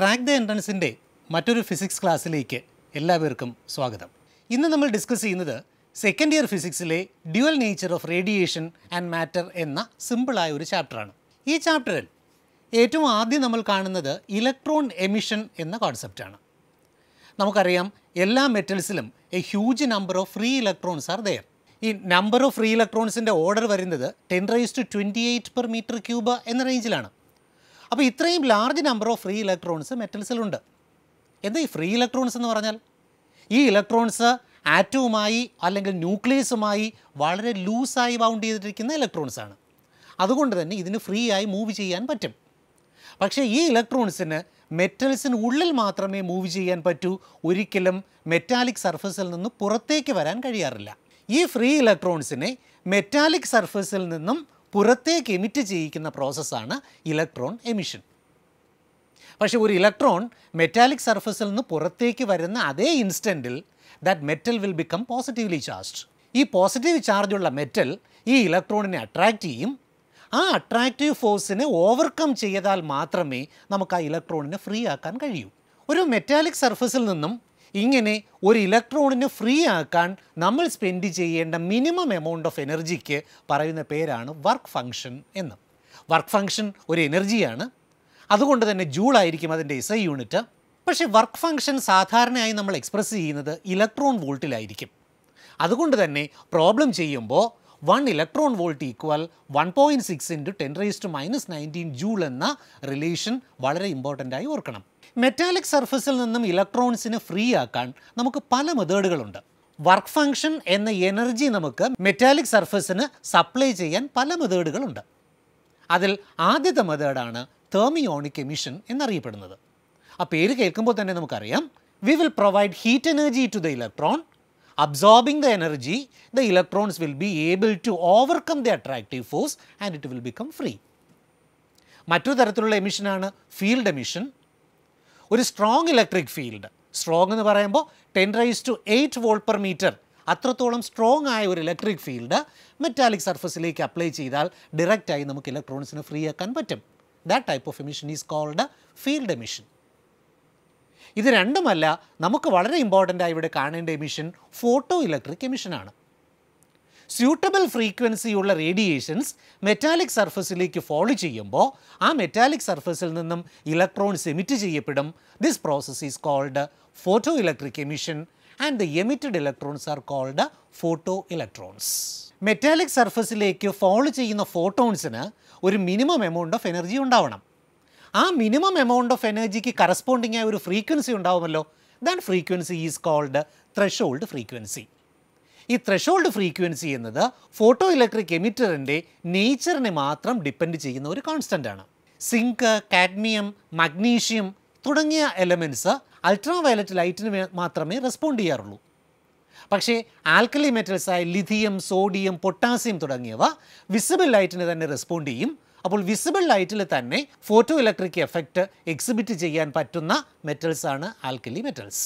Crack the എൻട്രൻസിൻ്റെ മറ്റൊരു physics ക്ലാസ്സിലേക്ക് എല്ലാവർക്കും സ്വാഗതം ഇന്ന് നമ്മൾ ഡിസ്കസ് ചെയ്യുന്നത് സെക്കൻഡ് ഇയർ ഫിസിക്സിലെ dual nature of radiation and matter എന്ന സിമ്പിളായ ഒരു ചാപ്റ്ററാണ് ഈ ചാപ്റ്ററിൽ ഏറ്റവും ആദ്യം നമ്മൾ കാണുന്നത് ഇലക്ട്രോൺ എമിഷൻ എന്ന കോൺസെപ്റ്റാണ് നമുക്കറിയാം എല്ലാ മെറ്റൽസിലും a huge number of free electrons are there ഈ നമ്പർ ഓഫ് ഫ്രീ ഇലക്ട്രോൺസിൻ്റെ ഓർഡർ വരുന്നത് ten raise to twenty eight per metre cube എന്ന റേഞ്ചിലാണ് അപ്പോൾ ഇത്രയും large number of free electrons മെറ്റൽസിലുണ്ട് എന്താ ഈ ഫ്രീ ഇലക്ട്രോൺസ് എന്ന് പറഞ്ഞാൽ ഈ ഇലക്ട്രോൺസ് ആറ്റവുമായി അല്ലെങ്കിൽ ന്യൂക്ലിയസുമായി വളരെ ലൂസായി ബൗണ്ട് ചെയ്തിരിക്കുന്ന ഇലക്ട്രോൺസാണ് അതുകൊണ്ട് തന്നെ ഇതിന് ഫ്രീ ആയി മൂവ് ചെയ്യാൻ പറ്റും പക്ഷേ ഈ ഇലക്ട്രോൺസിന് മെറ്റൽസിന് ഉള്ളിൽ മാത്രമേ മൂവ് ചെയ്യാൻ പറ്റൂ ഒരിക്കലും മെറ്റാലിക് സർഫസിൽ നിന്ന് പുറത്തേക്ക് വരാൻ കഴിയാറില്ല ഈ ഫ്രീ ഇലക്ട്രോൺസിനെ മെറ്റാലിക് സർഫസിൽ നിന്നും പുറത്തേക്ക് എമിറ്റ് ചെയ്യിക്കുന്ന പ്രോസസ്സാണ് ഇലക്ട്രോൺ എമിഷൻ പക്ഷെ ഒരു ഇലക്ട്രോൺ മെറ്റാലിക് സർഫസിൽ നിന്ന് പുറത്തേക്ക് വരുന്ന അതേ ഇൻസ്റ്റൻറ്റിൽ that metal will become positively charged ഈ പോസിറ്റീവ് ചാർജുള്ള മെറ്റൽ ഈ ഇലക്ട്രോണിനെ അട്രാക്റ്റ് ചെയ്യും ആ അട്രാക്റ്റീവ് ഫോഴ്സിനെ ഓവർകം ചെയ്താൽ മാത്രമേ നമുക്ക് ആ ഇലക്ട്രോണിനെ ഫ്രീ ആക്കാൻ കഴിയൂ ഒരു മെറ്റാലിക് സർഫസിൽ നിന്നും ഇങ്ങനെ ഒരു ഇലക്ട്രോണിനെ ഫ്രീ ആക്കാൻ നമ്മൾ സ്പെൻഡ് ചെയ്യേണ്ട മിനിമം എമൗണ്ട് ഓഫ് എനർജിക്ക് പറയുന്ന പേരാണ് വർക്ക് ഫങ്ഷൻ എന്ന് വർക്ക് ഫങ്ഷൻ ഒരു എനർജിയാണ് അതുകൊണ്ട് തന്നെ ആയിരിക്കും അതിൻ്റെ എസ് ഐ യൂണിറ്റ് പക്ഷേ വർക്ക് ഫങ്ഷൻ സാധാരണയായി നമ്മൾ എക്സ്പ്രസ് ചെയ്യുന്നത് ഇലക്ട്രോൺ വോൾട്ടിലായിരിക്കും അതുകൊണ്ട് തന്നെ പ്രോബ്ലം ചെയ്യുമ്പോൾ one electron volt equal one point six into ten raise to minus nineteen joule എന്ന റിലേഷൻ വളരെ ഇമ്പോർട്ടൻ്റ് ആയി ഓർക്കണം മെറ്റാലിക് സർഫസിൽ നിന്നും ഇലക്ട്രോൺസിനെ ഫ്രീ ആക്കാൻ നമുക്ക് പല മെതേഡുകളുണ്ട് വർക്ക് ഫങ്ഷൻ എന്ന എനർജി നമുക്ക് മെറ്റാലിക് സർഫസിന് സപ്ലൈ ചെയ്യാൻ പല മെതേഡുകളുണ്ട് അതിൽ ആദ്യത്തെ മെതേഡാണ് തേർമിയോണിക് എമിഷൻ എന്നറിയപ്പെടുന്നത് ആ പേര് കേൾക്കുമ്പോൾ തന്നെ നമുക്കറിയാം we will provide heat energy to the electron absorbing the energy the electrons will be able to overcome the attractive force and it will become free മറ്റൊരു തരത്തിലുള്ള എമിഷനാണ് ഫീൽഡ് എമിഷൻ ഒരു സ്ട്രോങ് ഇലക്ട്രിക് ഫീൽഡ് സ്ട്രോങ് എന്ന് പറയുമ്പോൾ ten raise to eight volt per metre അത്രത്തോളം strong ആയ ഒരു electric field metallic സർഫസിലേക്ക് അപ്ലൈ ചെയ്താൽ ഡയറക്റ്റായി നമുക്ക് ഇലക്ട്രോൺസിനെ ഫ്രീ ആക്കാൻ പറ്റും that type of emission is called field emission ഇത് രണ്ടുമല്ല നമുക്ക് വളരെ ഇമ്പോർട്ടൻ്റ് ആയി ഇവിടെ കാണേണ്ട എമിഷൻ ഫോട്ടോ ഇലക്ട്രിക് എമിഷനാണ് സ്യൂട്ടബിൾ ഫ്രീക്വൻസിയുള്ള റേഡിയേഷൻസ് മെറ്റാലിക് സർഫസിലേക്ക് ഫോളോ ചെയ്യുമ്പോൾ ആ മെറ്റാലിക് സർഫസിൽ നിന്നും ഇലക്ട്രോൺസ് എമിറ്റ് ചെയ്യപ്പെടും this process is called photo electric emission and the emitted electrons are called photo electrons metallic സർഫസിലേക്ക് ഫോളോ ചെയ്യുന്ന ഫോട്ടോൺസിന് ഒരു മിനിമം എമൗണ്ട് ഓഫ് എനർജി ഉണ്ടാവണം ആ മിനിമം എമൗണ്ട് ഓഫ് എനർജിക്ക് കറസ്പോണ്ടിങ് ആയ ഒരു ഫ്രീക്വൻസി ഉണ്ടാവുമല്ലോ than frequency is called threshold frequency ഈ ത്രഷോൾഡ് ഫ്രീക്വൻസി എന്നത് ഫോട്ടോ ഇലക്ട്രിക് എമിറ്ററിൻ്റെ നേച്ചറിനെ മാത്രം ഡിപ്പെൻഡ് ചെയ്യുന്ന ഒരു കോൺസ്റ്റൻ്റ് ആണ് സിങ്ക് കാഡ്മിയം മഗ്നീഷ്യം തുടങ്ങിയ എലമെൻറ്റ്സ് അൾട്രാ വയലറ്റ് ലൈറ്റിന് മാത്രമേ റെസ്പോണ്ട് ചെയ്യാറുള്ളൂ പക്ഷേ ആൽക്കലി മെറ്റൽസായ ലിഥിയം സോഡിയം പൊട്ടാസ്യം തുടങ്ങിയവ വിസിബിൾ ലൈറ്റിന് തന്നെ റെസ്പോണ്ട് ചെയ്യും അപ്പോൾ വിസിബിൾ ലൈറ്റിൽ തന്നെ ഫോട്ടോ ഇലക്ട്രിക് എഫക്റ്റ് എക്സിബിറ്റ് ചെയ്യാൻ പറ്റുന്ന മെറ്റൽസാണ് ആൽക്കലി മെറ്റൽസ്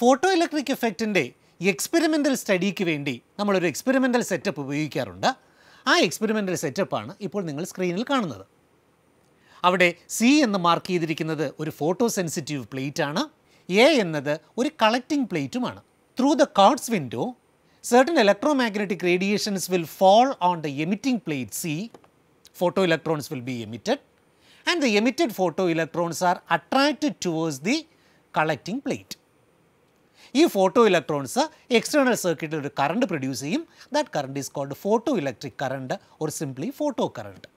ഫോട്ടോ ഇലക്ട്രിക് എഫക്റ്റിൻ്റെ എക്സ്പെരിമെൻ്റൽ സ്റ്റഡിക്ക് വേണ്ടി നമ്മളൊരു എക്സ്പെരിമെൻ്റൽ സെറ്റപ്പ് ഉപയോഗിക്കാറുണ്ട് ആ എക്സ്പെരിമെൻ്റൽ സെറ്റപ്പാണ് ഇപ്പോൾ നിങ്ങൾ സ്ക്രീനിൽ കാണുന്നത് അവിടെ സി എന്ന് മാർക്ക് ചെയ്തിരിക്കുന്നത് ഒരു ഫോട്ടോ സെൻസിറ്റീവ് പ്ലേറ്റാണ് എ എന്നത് ഒരു കളക്റ്റിംഗ് പ്ലേറ്റുമാണ് through the quartz window certain electromagnetic radiations will fall on the emitting plate C, photoelectrons will be emitted and the emitted photoelectrons are attracted towards the collecting plate. ഈ photo electrons external സർക്യൂട്ടിൽ ഒരു current produce ചെയ്യും that current is called photo electric current or simply photo current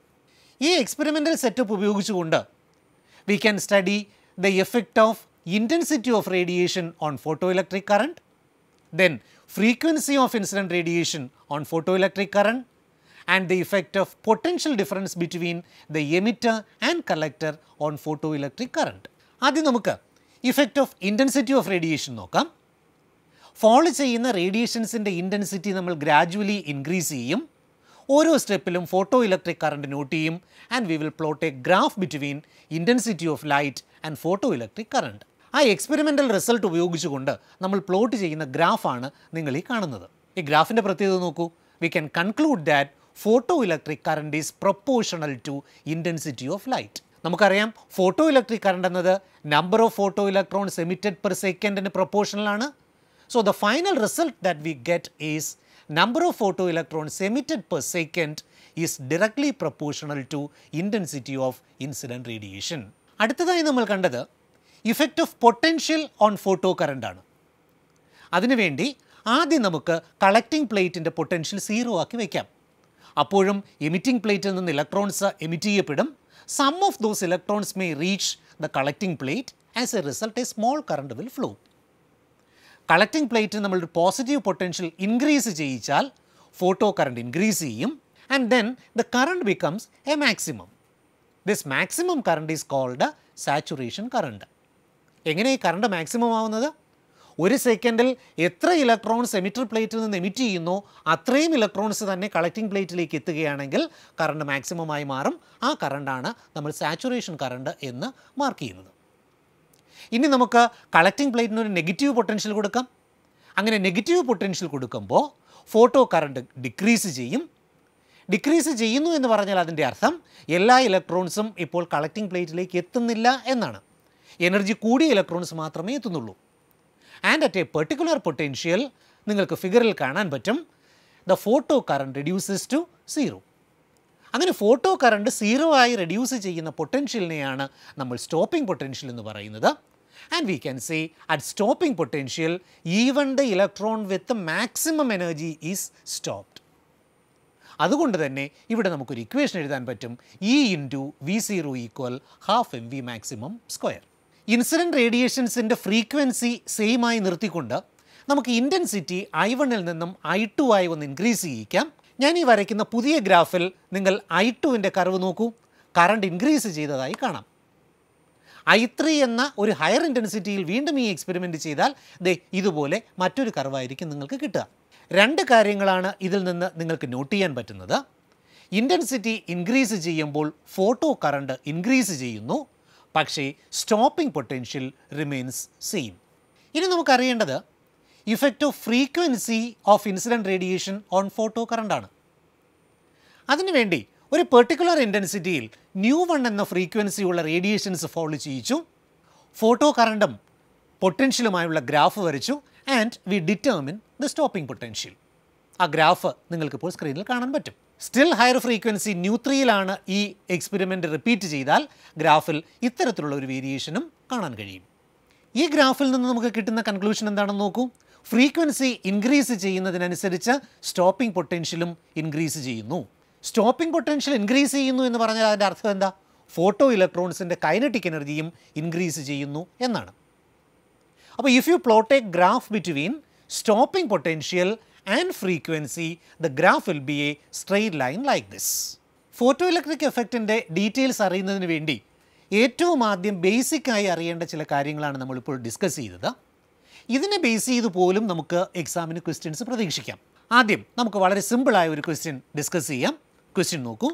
ഈ experimental setup ഉപയോഗിച്ചുകൊണ്ട് we can study the effect of intensity of radiation on photo electric current then frequency of incident radiation on photo electric current and the effect of potential difference between the emitter and collector on photo electric current ആദ്യം നമുക്ക് effect of intensity of radiation നോക്കാം follow ചെയ്യുന്ന റേഡിയേഷൻസിൻ്റെ intensity നമ്മൾ gradually increase ചെയ്യും ഓരോ സ്റ്റെപ്പിലും photo electric current note ചെയ്യും and we will plot a graph between intensity of light and photo electric current ആ എക്സ്പെരിമെൻ്റൽ റിസൾട്ട് ഉപയോഗിച്ചുകൊണ്ട് നമ്മൾ പ്ലോട്ട് ചെയ്യുന്ന ഗ്രാഫാണ് നിങ്ങൾ ഈ കാണുന്നത് ഈ ഗ്രാഫിൻ്റെ പ്രത്യേകത നോക്കൂ we can conclude that photo electric current is proportional to intensity of light നമുക്കറിയാം ഫോട്ടോ ഇലക്ട്രിക് കറണ്ട് എന്നത് number of photo electrons emitted per സെക്കൻഡിന് പ്രൊപ്പോർഷണലാണ് So, the final result that we get is number of photoelectrons emitted per second is directly proportional to intensity of incident radiation. അടുത്തതായി നമ്മൾ കണ്ടത് effect of potential on photo current ആണ് അതിനുവേണ്ടി ആദ്യം നമുക്ക് collecting പ്ലേറ്റിൻ്റെ potential zero ആക്കി വയ്ക്കാം അപ്പോഴും എമിറ്റിംഗ് പ്ലേറ്റിൽ നിന്ന് ഇലക്ട്രോൺസ് എമിറ്റ് ചെയ്യപ്പെടും some of those electrons may reach the collecting plate as a result a small current will flow collecting plate നമ്മൾ ഒരു പോസിറ്റീവ് പൊട്ടൻഷ്യൽ ഇൻക്രീസ് ചെയ്യിച്ചാൽ ഫോട്ടോ കറണ്ട് ഇൻക്രീസ് ചെയ്യും and then the current becomes a maximum this maximum current is called saturation current എങ്ങനെ ഈ current maximum ആവുന്നത് ഒരു സെക്കൻഡിൽ എത്ര ഇലക്ട്രോൺസ് എമിറ്റർ പ്ലേറ്റിൽ നിന്ന് എമിറ്റ് ചെയ്യുന്നോ അത്രയും ഇലക്ട്രോൺസ് തന്നെ കളക്റ്റിംഗ് പ്ലേറ്റിലേക്ക് എത്തുകയാണെങ്കിൽ കറണ്ട് മാക്സിമമായി മാറും ആ കറണ്ടാണ് നമ്മൾ സാച്ചുറേഷൻ കറണ്ട് എന്ന് മാർക്ക് ചെയ്യുന്നത് ഇനി നമുക്ക് കളക്റ്റിംഗ് പ്ലേറ്റിന് ഒരു നെഗറ്റീവ് പൊട്ടൻഷ്യൽ കൊടുക്കാം അങ്ങനെ നെഗറ്റീവ് പൊട്ടൻഷ്യൽ കൊടുക്കുമ്പോൾ ഫോട്ടോ കറണ്ട് ഡിക്രീസ് ചെയ്യും ഡിക്രീസ് ചെയ്യുന്നു എന്ന് പറഞ്ഞാൽ അതിൻ്റെ അർത്ഥം എല്ലാ ഇലക്ട്രോൺസും ഇപ്പോൾ കളക്റ്റിംഗ് പ്ലേറ്റിലേക്ക് എത്തുന്നില്ല എന്നാണ് എനർജി കൂടിയ ഇലക്ട്രോൺസ് മാത്രമേ എത്തുന്നുള്ളൂ and at a particular potential നിങ്ങൾക്ക് ഫിഗറിൽ കാണാൻ പറ്റും the photo current reduces to zero അങ്ങനെ ഫോട്ടോ കറണ്ട് സീറോ ആയി റെഡ്യൂസ് ചെയ്യുന്ന പൊട്ടൻഷ്യലിനെയാണ് നമ്മൾ സ്റ്റോപ്പിംഗ് പൊട്ടൻഷ്യൽ എന്ന് പറയുന്നത് And we can say at stopping potential, even the electron with the maximum energy is stopped. അതുകൊണ്ട് തന്നെ ഇവിടെ നമുക്കൊരു ഇക്വേഷൻ എഴുതാൻ പറ്റും e into v zero equal half M V maximum square incident റേഡിയേഷൻസിൻ്റെ ഫ്രീക്വൻസി സെയിമായി നിർത്തിക്കൊണ്ട് നമുക്ക് ഇൻറ്റൻസിറ്റി ഐ വണ്ണിൽ നിന്നും ഐ ടു ആയി ഒന്ന് ഇൻക്രീസ് ചെയ്യിക്കാം ഞാൻ ഈ വരയ്ക്കുന്ന പുതിയ ഗ്രാഫിൽ നിങ്ങൾ ഐ ടുവിൻ്റെ കർവ് നോക്കൂ കറണ്ട് ഇൻക്രീസ് ചെയ്തതായി കാണാം ഐ ത്രീ എന്ന ഒരു ഹയർ ഇൻറ്റൻസിറ്റിയിൽ വീണ്ടും ഈ എക്സ്പെരിമെൻറ്റ് ചെയ്താൽ ദേ ഇതുപോലെ മറ്റൊരു കർവായിരിക്കും നിങ്ങൾക്ക് കിട്ടുക രണ്ട് കാര്യങ്ങളാണ് ഇതിൽ നിന്ന് നിങ്ങൾക്ക് നോട്ട് ചെയ്യാൻ പറ്റുന്നത് ഇൻറ്റൻസിറ്റി ഇൻക്രീസ് ചെയ്യുമ്പോൾ ഫോട്ടോ കറണ്ട് ഇൻക്രീസ് ചെയ്യുന്നു പക്ഷേ സ്റ്റോപ്പിംഗ് പൊട്ടൻഷ്യൽ റിമെയിൻസ് സെയിം ഇനി നമുക്കറിയേണ്ടത് effect of frequency of incident radiation on photo കറണ്ടാണ് അതിനുവേണ്ടി ഒരു പെർട്ടിക്കുലർ ഇൻറ്റൻസിറ്റിയിൽ ന്യൂ വൺ എന്ന ഫ്രീക്വൻസിയുള്ള റേഡിയേഷൻസ് ഫോളോ ചെയ്യിച്ചു ഫോട്ടോ കറണ്ടും പൊട്ടൻഷ്യലുമായുള്ള ഗ്രാഫ് വരച്ചു and we determine the stopping potential ആ ഗ്രാഫ് നിങ്ങൾക്കിപ്പോൾ സ്ക്രീനിൽ കാണാൻ പറ്റും സ്റ്റിൽ ഹയർ ഫ്രീക്വൻസി ന്യൂത്രിയിലാണ് ഈ എക്സ്പെരിമെൻ്റ് റിപ്പീറ്റ് ചെയ്താൽ ഗ്രാഫിൽ ഇത്തരത്തിലുള്ള ഒരു വേരിയേഷനും കാണാൻ കഴിയും ഈ ഗ്രാഫിൽ നിന്ന് നമുക്ക് കിട്ടുന്ന കൺക്ലൂഷൻ എന്താണെന്ന് നോക്കൂ ഫ്രീക്വൻസി ഇൻക്രീസ് ചെയ്യുന്നതിനനുസരിച്ച് സ്റ്റോപ്പിംഗ് പൊട്ടൻഷ്യലും ഇൻക്രീസ് ചെയ്യുന്നു സ്റ്റോപ്പിംഗ് പൊട്ടൻഷ്യൽ ഇൻക്രീസ് ചെയ്യുന്നു എന്ന് പറഞ്ഞാൽ അതിൻ്റെ അർത്ഥം എന്താ ഫോട്ടോ ഇലക്ട്രോൺസിൻ്റെ കൈനറ്റിക് എനർജിയും ഇൻക്രീസ് ചെയ്യുന്നു എന്നാണ് അപ്പോൾ if you plot a graph between stopping potential and frequency the graph will be a straight line like this photo electric എഫക്റ്റിൻ്റെ ഡീറ്റെയിൽസ് അറിയുന്നതിന് വേണ്ടി ഏറ്റവും ആദ്യം ബേസിക്കായി അറിയേണ്ട ചില കാര്യങ്ങളാണ് നമ്മളിപ്പോൾ ഡിസ്കസ് ചെയ്തത് ഇതിനെ ബേസ് ചെയ്ത് പോലും നമുക്ക് എക്സാമിന് ക്വസ്റ്റ്യൻസ് പ്രതീക്ഷിക്കാം ആദ്യം നമുക്ക് വളരെ സിമ്പിളായ ഒരു ക്വസ്റ്റ്യൻ ഡിസ്കസ് ചെയ്യാം ക്വസ്റ്റ്യൻ നോക്കൂ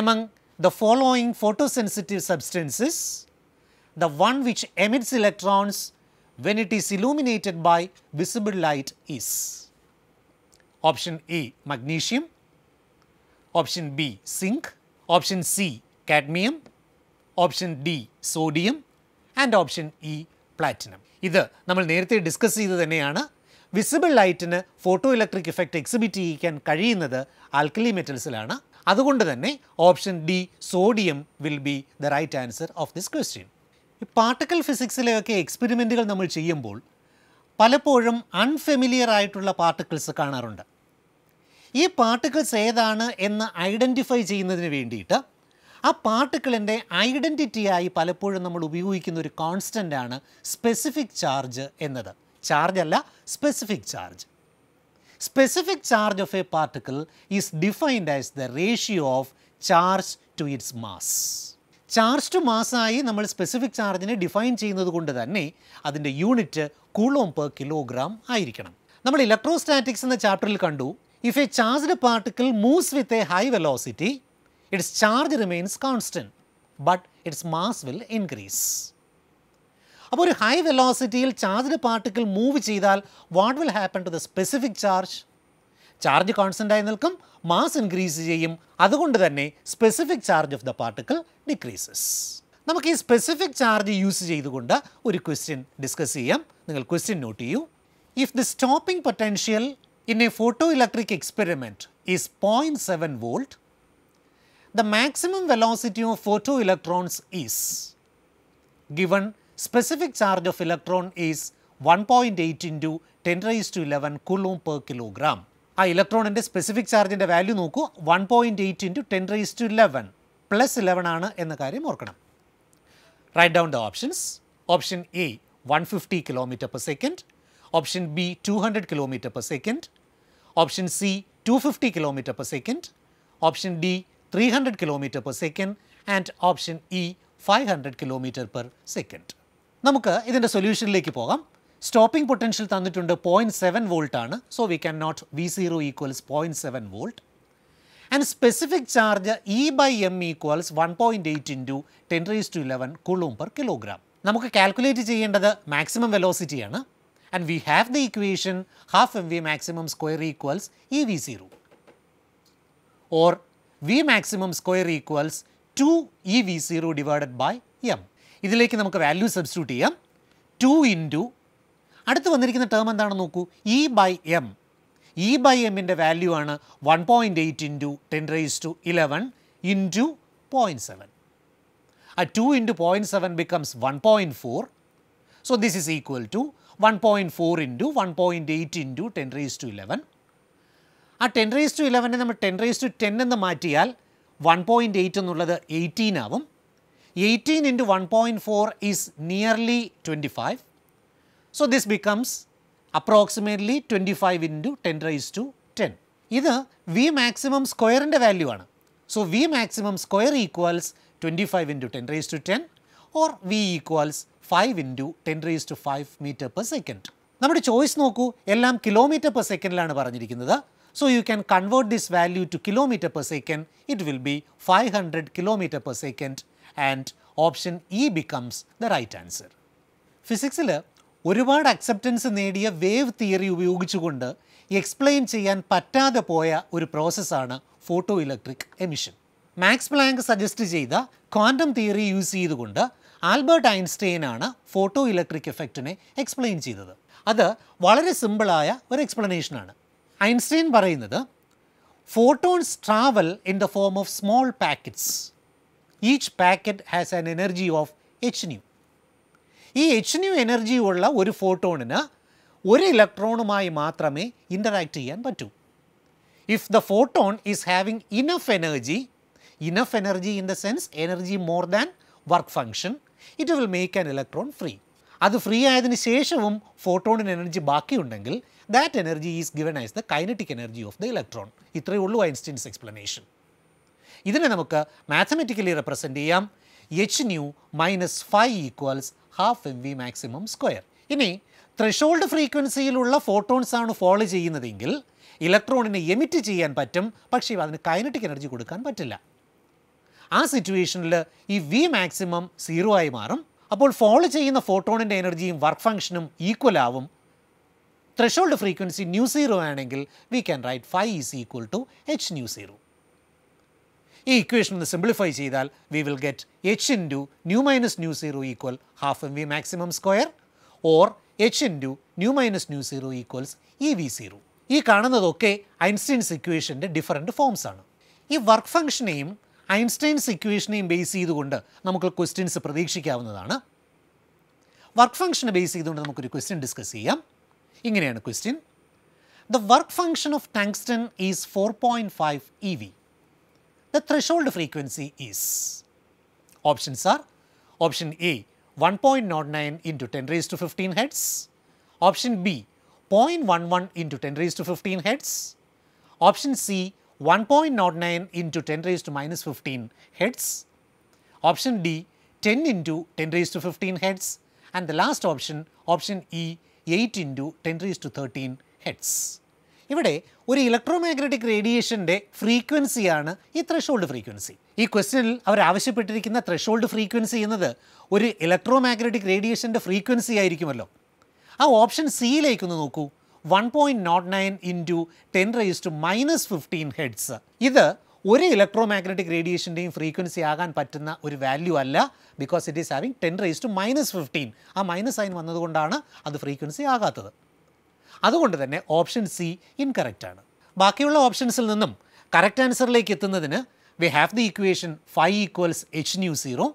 among the following photosensitive substances the one which emits electrons when it is illuminated by visible light is option A magnesium, option B zinc option C cadmium option D sodium and option E platinum ഇത് നമ്മൾ നേരത്തെ discuss ചെയ്ത് തന്നെയാണ് visible ലൈറ്റിന് photo electric effect exhibit ചെയ്യിക്കാൻ കഴിയുന്നത് alkali മെറ്റൽസിലാണ് അതുകൊണ്ട് തന്നെ option D sodium will be the right answer of this question ഈ പാർട്ടിക്കൽ ഫിസിക്സിലെയൊക്കെ എക്സ്പെരിമെൻറ്റുകൾ നമ്മൾ ചെയ്യുമ്പോൾ പലപ്പോഴും അൺഫെമിലിയർ ആയിട്ടുള്ള പാർട്ടിക്കിൾസ് കാണാറുണ്ട് ഈ പാർട്ടിക്കിൾസ് ഏതാണ് എന്ന് ഐഡൻറ്റിഫൈ ചെയ്യുന്നതിന് വേണ്ടിയിട്ട് ആ പാർട്ടിക്കിളിൻ്റെ ഐഡൻറ്റിറ്റിയായി പലപ്പോഴും നമ്മൾ ഉപയോഗിക്കുന്ന ഒരു കോൺസ്റ്റൻ്റാണ് ആണ് സ്പെസിഫിക് ചാർജ് എന്നത് ചാർജ് അല്ല specific charge specific charge of a particle is defined as the ratio of charge to its mass. Charge to മാസ്സായി നമ്മൾ സ്പെസിഫിക് ചാർജിനെ ഡിഫൈൻ ചെയ്യുന്നത് കൊണ്ട് തന്നെ അതിൻ്റെ യൂണിറ്റ് കൂളോം പെർ കിലോഗ്രാം ആയിരിക്കണം നമ്മൾ ഇലക്ട്രോസ്റ്റാറ്റിക്സ് എന്ന ചാപ്റ്ററിൽ കണ്ടു if a charged particle moves with a high velocity its charge remains constant but its mass will increase അപ്പോൾ ഒരു ഹൈ വെലോസിറ്റിയിൽ ചാർജ്ഡ് പാർട്ടിക്കിൾ മൂവ് ചെയ്താൽ what will happen to the specific charge charge ആയി നിൽക്കും mass increase ചെയ്യും അതുകൊണ്ട് തന്നെ specific charge of the particle decreases നമുക്ക് ഈ സ്പെസിഫിക് ചാർജ് യൂസ് ചെയ്തുകൊണ്ട് ഒരു ക്വസ്റ്റ്യൻ ഡിസ്കസ് ചെയ്യാം നിങ്ങൾ ക്വസ്റ്റ്യൻ നോട്ട് ചെയ്യൂ if the stopping potential in a photo electric experiment is point seven volt maximum velocity of photo electrons is given specific charge of electron is one is eight into ten raise to eleven coulomb per kilogram ആ ഇലക്ട്രോണിൻ്റെ specific ചാർജിൻ്റെ value നോക്കൂ one point eight into ten raise to eleven plus eleven ആണ് എന്ന കാര്യം ഓർക്കണം write down the options option A one fifty kilometre per second option B two hundred kilometre per second option C two fifty kilometre per second option D three hundred kilometre per second and option E five hundred kilometre per second നമുക്ക് ഇതിൻ്റെ സൊല്യൂഷനിലേക്ക് പോകാം stopping potential തന്നിട്ടുണ്ട് point seven volt ആണ് so we can note V zero equals point seven volt and specific charge e by m equals one point eight into ten raise to eleven കുളൂം per kilogram നമുക്ക് calculate ചെയ്യേണ്ടത് maximum വെലോസിറ്റിയാണ് and we have the equation half M V maximum square equals E V zero or v maximum square equals two E V zero divided by m ഇതിലേക്ക് നമുക്ക് value substitute ചെയ്യാം two into അടുത്ത് വന്നിരിക്കുന്ന term എന്താണെന്ന് നോക്കൂ e by m e by എമ്മിൻ്റെ value ആണ് one point eight into ten raise to eleven into point seven ആ two into point seven becomes one point four so this is equal to one point four into one point eight into ten raise to eleven ആ ten raise to ഇലവനെ നമ്മൾ ten raise to ten എന്ന് മാറ്റിയാൽ one point eight എന്നുള്ളത് eighteen ആവും 18 into 1.4 is nearly 25. So, this becomes approximately 25 into 10 raised to 10. ഇത് v maximum സ്ക്വയറിൻ്റെ value ആണ് so v maximum square equals twenty five into ten raise to ten or V equals five into ten raise to five metre per second നമ്മുടെ choice നോക്കൂ എല്ലാം kilometre per സെക്കൻഡിലാണ് പറഞ്ഞിരിക്കുന്നത് so you can convert this value to kilometre per second it will be five hundred kilometre per second and option E becomes the right answer ഫിസിക്സിൽ ഒരുപാട് acceptance നേടിയ wave theory ഉപയോഗിച്ചുകൊണ്ട് explain ചെയ്യാൻ പറ്റാതെ പോയ ഒരു പ്രോസസ്സാണ് photo electric emission Max Planck suggest ചെയ്ത ക്വാണ്ടം തിയറി യൂസ് ചെയ്തുകൊണ്ട് ആൽബർട്ട് ഐൻസ്റ്റൈൻ ആണ് ഫോട്ടോ ഇലക്ട്രിക് എഫക്റ്റിനെ എക്സ്പ്ലെയിൻ ചെയ്തത് അത് വളരെ സിമ്പിളായ ഒരു എക്സ്പ്ലനേഷനാണ് ഐൻസ്റ്റൈൻ പറയുന്നത് photons travel in the form of small packets each packet has an energy of h nu. ഈ എച്ച് ന്യൂ എനർജി ഉള്ള ഒരു ഫോട്ടോണിന് ഒരു ഇലക്ട്രോണുമായി മാത്രമേ ഇൻ്ററാക്ട് ചെയ്യാൻ പറ്റൂ if the photon is having enough energy enough energy in the sense energy more than work function it will make an electron free അത് ഫ്രീ ആയതിനു ശേഷവും ഫോട്ടോണിന് എനർജി ബാക്കിയുണ്ടെങ്കിൽ that energy is given as the kinetic energy of the electron ഇത്രയേ ഉള്ളൂ Einstein's explanation ഇതിനെ നമുക്ക് mathematically represent ചെയ്യാം h nu minus five equals half M V maximum square ഇനി ത്രഷോൾഡ് ഫ്രീക്വൻസിയിലുള്ള ഫോട്ടോൺസ് ആണ് ഫോളോ ചെയ്യുന്നതെങ്കിൽ ഇലക്ട്രോണിനെ എമിറ്റ് ചെയ്യാൻ പറ്റും പക്ഷേ അതിന് കൈനറ്റിക് എനർജി കൊടുക്കാൻ പറ്റില്ല ആ സിറ്റുവേഷനിൽ ഈ വി മാക്സിമം സീറോ ആയി മാറും അപ്പോൾ ഫോളോ ചെയ്യുന്ന ഫോട്ടോണിൻ്റെ എനർജിയും വർക്ക് ഫംഗ്ഷനും ഈക്വൽ ആവും ത്രഷോൾഡ് ഫ്രീക്വൻസി ന്യൂ സീറോ ആണെങ്കിൽ we can write phi is equal to H nu zero ഈ ഇക്വേഷൻ ഒന്ന് സിംപ്ലിഫൈ ചെയ്താൽ we will get h into nu minus nu zero equal half M V maximum square or h into nu minus nu zero equals E V zero ഈ കാണുന്നതൊക്കെ Einstein's ഇക്വേഷൻ്റെ different forms ആണ് ഈ work ഫംഗ്ഷനെയും Einstein's ഇക്വേഷനെയും base ചെയ്തുകൊണ്ട് നമുക്ക് questions പ്രതീക്ഷിക്കാവുന്നതാണ് വർക്ക് ഫംഗ്ഷനെ ബേസ് ചെയ്തുകൊണ്ട് നമുക്കൊരു ക്വസ്റ്റ്യൻ ഡിസ്കസ് ചെയ്യാം ഇങ്ങനെയാണ് question the work function of tungsten is four point five E V the threshold frequency is? Options are option A 1.09 into 10 raised to 15 hertz, option B 0.11 into 10 raised to 15 hertz, option C 1.09 into 10 raised to minus 15 hertz, option D 10 into 10 raised to 15 hertz and the last option, option E 8 into 10 raised to 13 hertz. ഇവിടെ ഒരു electromagnetic റേഡിയേഷൻ്റെ ഫ്രീക്വൻസിയാണ് ഈ threshold frequency ഈ ക്വസ്റ്റ്യനിൽ അവർ ആവശ്യപ്പെട്ടിരിക്കുന്ന threshold frequency എന്നത് ഒരു electromagnetic റേഡിയേഷൻ്റെ frequency ആയിരിക്കുമല്ലോ ആ option സിയിലേക്കൊന്ന് നോക്കൂ one point nought nine into ten raise to minus fifteen hertz ഇത് ഒരു ഇലക്ട്രോ മാഗ്നറ്റിക് റേഡിയേഷൻ്റെയും ഫ്രീക്വൻസി ആകാൻ പറ്റുന്ന ഒരു വാല്യൂ അല്ല because it is having ten raise to minus fifteen ആ മൈനസ് സൈൻ വന്നതുകൊണ്ടാണ് അത് ഫ്രീക്വൻസി ആകാത്തത് അതുകൊണ്ട് തന്നെ ഓപ്ഷൻ സി ഇൻകറക്റ്റ് ആണ് ബാക്കിയുള്ള ഓപ്ഷൻസിൽ നിന്നും കറക്റ്റ് ആൻസറിലേക്ക് എത്തുന്നതിന് we have the equation phi equals H nu zero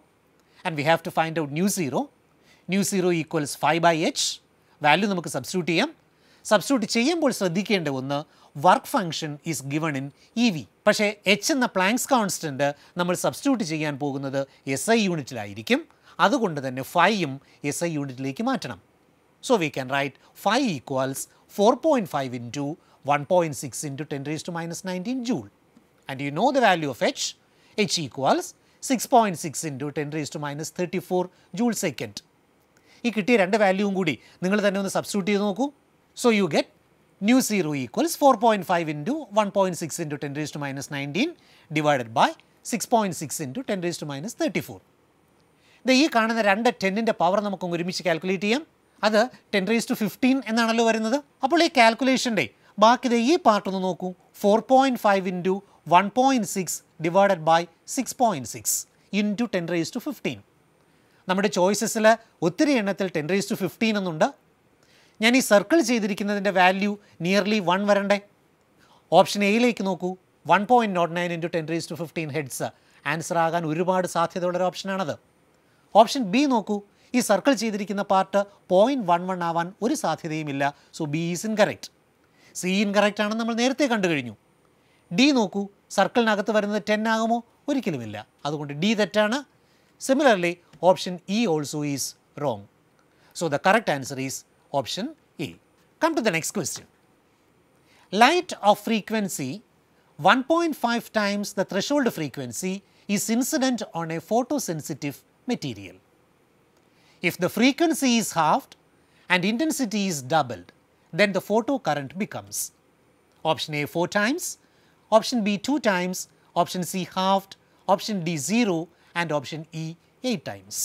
and we have to find out nu zero nu zero equals phi by h value നമുക്ക് സബ്സ്റ്റിറ്റ്യൂട്ട് ചെയ്യാം സബ്സ്റ്റിറ്റ്യൂട്ട് ചെയ്യുമ്പോൾ ശ്രദ്ധിക്കേണ്ട ഒന്ന് work function is given in e V പക്ഷേ h എന്ന Planck's constant നമ്മൾ substitute ചെയ്യാൻ പോകുന്നത് എസ് ഐ യൂണിറ്റിലായിരിക്കും അതുകൊണ്ട് തന്നെ ഫൈവും എസ് ഐ യൂണിറ്റിലേക്ക് മാറ്റണം so we can write phi equals 4.5 into 1.6 into 10 raised to minus 19 joule. And you know the value of H, H equals 6.6 into 10 raised to minus 34 joule second. ഈ കിട്ടിയ രണ്ട് വാല്യൂവും കൂടി നിങ്ങൾ തന്നെ ഒന്ന് സബ്സ്റ്റിറ്റ്യൂട്ട് ചെയ്ത് നോക്കൂ so you get nu zero equals four point five into one point six into ten raise to minus nineteen divided by six point six into ten raise to minus thirty four ഇത് ഈ കാണുന്ന രണ്ട് ടെന്നിൻ്റെ power നമുക്കൊന്ന് ഒരുമിച്ച് calculate ചെയ്യാം അത് ten raise to fifteen എന്നാണല്ലോ വരുന്നത് അപ്പോൾ ഈ കാൽക്കുലേഷൻ്റെ ബാക്കി ഈ പാർട്ടൊന്ന് നോക്കൂ four point five into one point six divided by six point six into ten raise to fifteen നമ്മുടെ ചോയ്സസിൽ ഒത്തിരി എണ്ണത്തിൽ ടെൻ റേസ് ടു ഫിഫ്റ്റീൻ എന്നുണ്ട് ഞാൻ ഈ സർക്കിൾ ചെയ്തിരിക്കുന്നതിൻ്റെ വാല്യൂ നിയർലി വൺ വരണ്ടേ ഓപ്ഷൻ എയിലേക്ക് നോക്കൂ one point nought nine into ten raise to fifteen hertz answer ആകാൻ ഒരുപാട് സാധ്യതയുള്ളൊരു ഓപ്ഷനാണത് ഓപ്ഷൻ ബി നോക്കൂ ഈ സർക്കിൾ ചെയ്തിരിക്കുന്ന പാർട്ട് പോയിൻറ്റ് വൺ വൺ ആവാൻ ഒരു സാധ്യതയുമില്ല so B is incorrect C incorrect ആണെന്ന് നമ്മൾ നേരത്തെ കണ്ടു കഴിഞ്ഞു ഡി നോക്കൂ സർക്കിളിനകത്ത് വരുന്നത് ടെൻ ആകുമോ ഒരിക്കലുമില്ല അതുകൊണ്ട് ഡി തെറ്റാണ് similarly option E also is wrong so the correct answer is option E come to the next question one point five 1.5 the threshold frequency is incident on a photo sensitive material If the frequency is halved and intensity is doubled, then the photo current becomes option A 4 times, option B 2 times, option C halved, option D 0 and option E 8 times.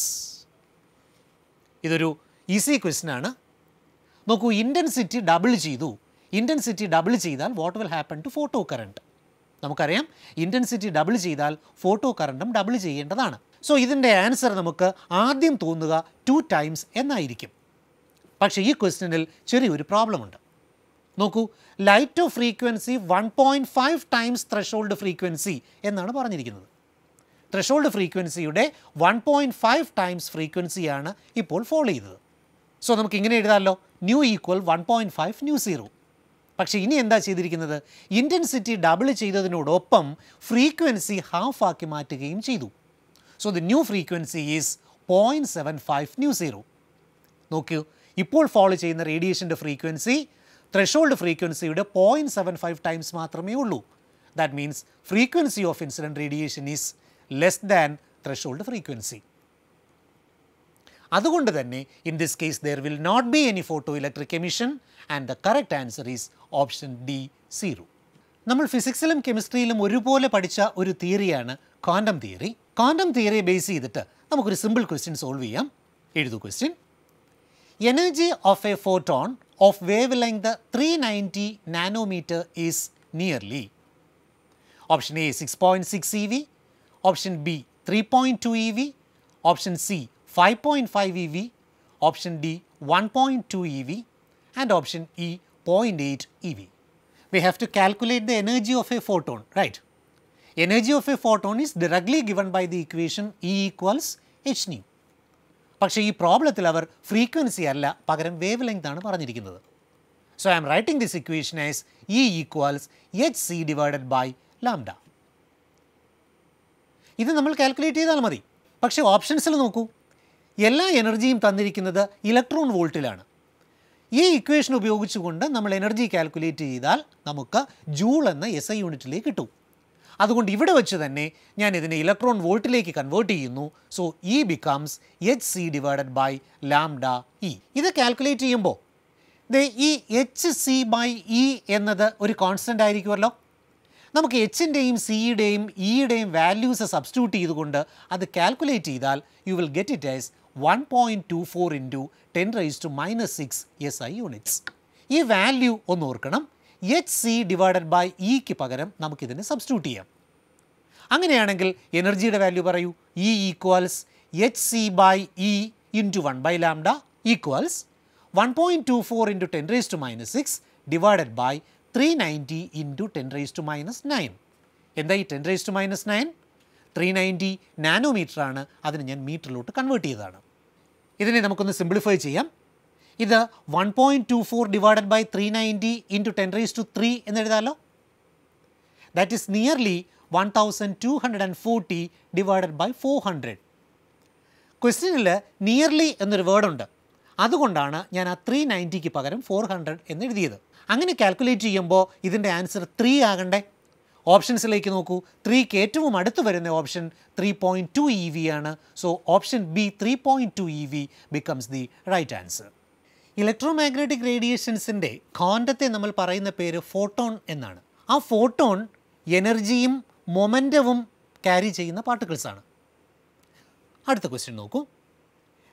ഇതൊരു easy question ആണ് intensity double double intensity double double ചെയ്താൽ what will happen to photo current നമുക്കറിയാം intensity double ചെയ്താൽ photo കറണ്ടും double ചെയ്യേണ്ടതാണ് so ഇതിൻ്റെ answer നമുക്ക് ആദ്യം തോന്നുക ടു ടൈംസ് എന്നായിരിക്കും പക്ഷേ ഈ ക്വസ്റ്റ്യനിൽ ചെറിയൊരു പ്രോബ്ലമുണ്ട് നോക്കൂ light of frequency one point five times threshold frequency എന്നാണ് പറഞ്ഞിരിക്കുന്നത് ത്രഷോൾഡ് ഫ്രീക്വൻസിയുടെ വൺ പോയിൻറ്റ് ഫൈവ് ടൈംസ് ഫ്രീക്വൻസിയാണ് ഇപ്പോൾ ഫോളോ ചെയ്തത് സോ നമുക്ക് ഇങ്ങനെ എഴുതാമല്ലോ nu equal one point five nu zero പക്ഷേ ഇനി എന്താ ചെയ്തിരിക്കുന്നത് ഇൻറ്റൻസിറ്റി ഡബിൾ ചെയ്തതിനോടൊപ്പം ഫ്രീക്വൻസി ഹാഫ് ആക്കി മാറ്റുകയും ചെയ്തു so the new frequency is point seven five nu zero നോക്കൂ ഇപ്പോൾ ഫോളോ ചെയ്യുന്ന റേഡിയേഷൻ്റെ ഫ്രീക്വൻസി ത്രഷോൾഡ് ഫ്രീക്വൻസിയുടെ പോയിൻറ്റ് സെവൻ ഫൈവ് ടൈംസ് മാത്രമേ ഉള്ളൂ that means frequency of incident radiation is less than threshold frequency അതുകൊണ്ട് തന്നെ in this case there will not be any photo electric emission and the correct answer is option D zero നമ്മൾ ഫിസിക്സിലും കെമിസ്ട്രിയിലും ഒരുപോലെ പഠിച്ച ഒരു തിയറിയാണ് ക്വാണ്ടം തിയറി ക്വാണ്ടം തിയറിയെ ബേസ് ചെയ്തിട്ട് നമുക്കൊരു സിമ്പിൾ ക്വസ്റ്റ്യൻ സോൾവ് ചെയ്യാം എഴുതു question energy of a photon of wavelength three ninety nanometre is nearly option A six point six e V option B three point two E V option C 5.5 EV, option D 1.2 EV and option E 0.8 EV. We have to calculate the energy of a photon, right? Energy of a photon is directly given by the equation E equals h nu. പക്ഷേ ഈ പ്രോബ്ലത്തിൽ അവർ frequency അല്ല പകരം wave wavelength ആണ് പറഞ്ഞിരിക്കുന്നത് so I am writing this equation as E equals h c divided by lambda ഇത് നമ്മൾ calculate ചെയ്താൽ മതി പക്ഷേ ഓപ്ഷൻസിൽ നോക്കൂ എല്ലാ എനർജിയും തന്നിരിക്കുന്നത് ഇലക്ട്രോൺ വോൾട്ടിലാണ് ഈ ഇക്വേഷൻ ഉപയോഗിച്ചുകൊണ്ട് നമ്മൾ എനർജി കാൽക്കുലേറ്റ് ചെയ്താൽ നമുക്ക് ജൂൾ എന്ന എസ് ഐ യൂണിറ്റിലേക്ക് കിട്ടും അതുകൊണ്ട് ഇവിടെ വെച്ച് തന്നെ ഞാൻ ഇതിനെ ഇലക്ട്രോൺ വോൾട്ടിലേക്ക് കൺവേർട്ട് ചെയ്യുന്നു so E becomes h c divided by lambda e ഇത് കാൽക്കുലേറ്റ് ചെയ്യുമ്പോൾ ഈ എച്ച് സി ബൈ ഇ എന്നത് ഒരു കോൺസ്റ്റൻ്റ് ആയിരിക്കുമല്ലോ നമുക്ക് എച്ചിൻ്റെയും സിയുടെയും ഇയുടെയും വാല്യൂസ് സബ്സ്റ്റിറ്റ്യൂട്ട് ചെയ്തുകൊണ്ട് അത് കാൽക്കുലേറ്റ് ചെയ്താൽ you will get it as 1.24 into ten raise to minus six S I units ഈ വാല്യൂ ഒന്ന് ഓർക്കണം എച്ച് സി ഡിവൈഡഡ് ബൈ ഇക്ക് പകരം നമുക്കിതിനെ സബ്സ്റ്റിറ്റ്യൂട്ട് ചെയ്യാം അങ്ങനെയാണെങ്കിൽ എനർജിയുടെ വാല്യൂ പറയൂ E equals h c by E into one by lambda equals one point two four into ten raise to minus six divided by three ninety into ten raise to minus nine എന്താ ഈ ten raise to minus nine three ninety നാനോമീറ്ററാണ് അതിന് ഞാൻ മീറ്ററിലോട്ട് convert ചെയ്തതാണ് ഇതിനെ നമുക്കൊന്ന് simplify ചെയ്യാം ഇത് one point two four divided by three ninety into ten raise to three എന്ന് എന്നെഴുതാലോ that is nearly one thousand two hundred and forty divided by four hundred ക്വസ്റ്റ്യനിൽ നിയർലി എന്നൊരു വേർഡുണ്ട് അതുകൊണ്ടാണ് ഞാൻ ആ ത്രീ നയൻറ്റിക്ക് പകരം ഫോർ ഹൺഡ്രഡ് എന്ന് എഴുതിയത് അങ്ങനെ കാൽക്കുലേറ്റ് ചെയ്യുമ്പോൾ ഇതിൻ്റെ ആൻസർ ത്രീ ആകണ്ടേ ഓപ്ഷൻസിലേക്ക് നോക്കൂ ത്രീക്ക് ഏറ്റവും അടുത്ത് വരുന്ന option three point two E V ആണ് so option B three point two E V becomes the right answer electromagnetic റേഡിയേഷൻസിൻ്റെ കോണ്ടത്തെ നമ്മൾ പറയുന്ന പേര് ഫോട്ടോൺ എന്നാണ് ആ ഫോട്ടോൺ എനർജിയും മൊമെൻറ്റവും ക്യാരി ചെയ്യുന്ന പാർട്ടിക്കിൾസാണ് അടുത്ത ക്വസ്റ്റ്യൻ നോക്കൂ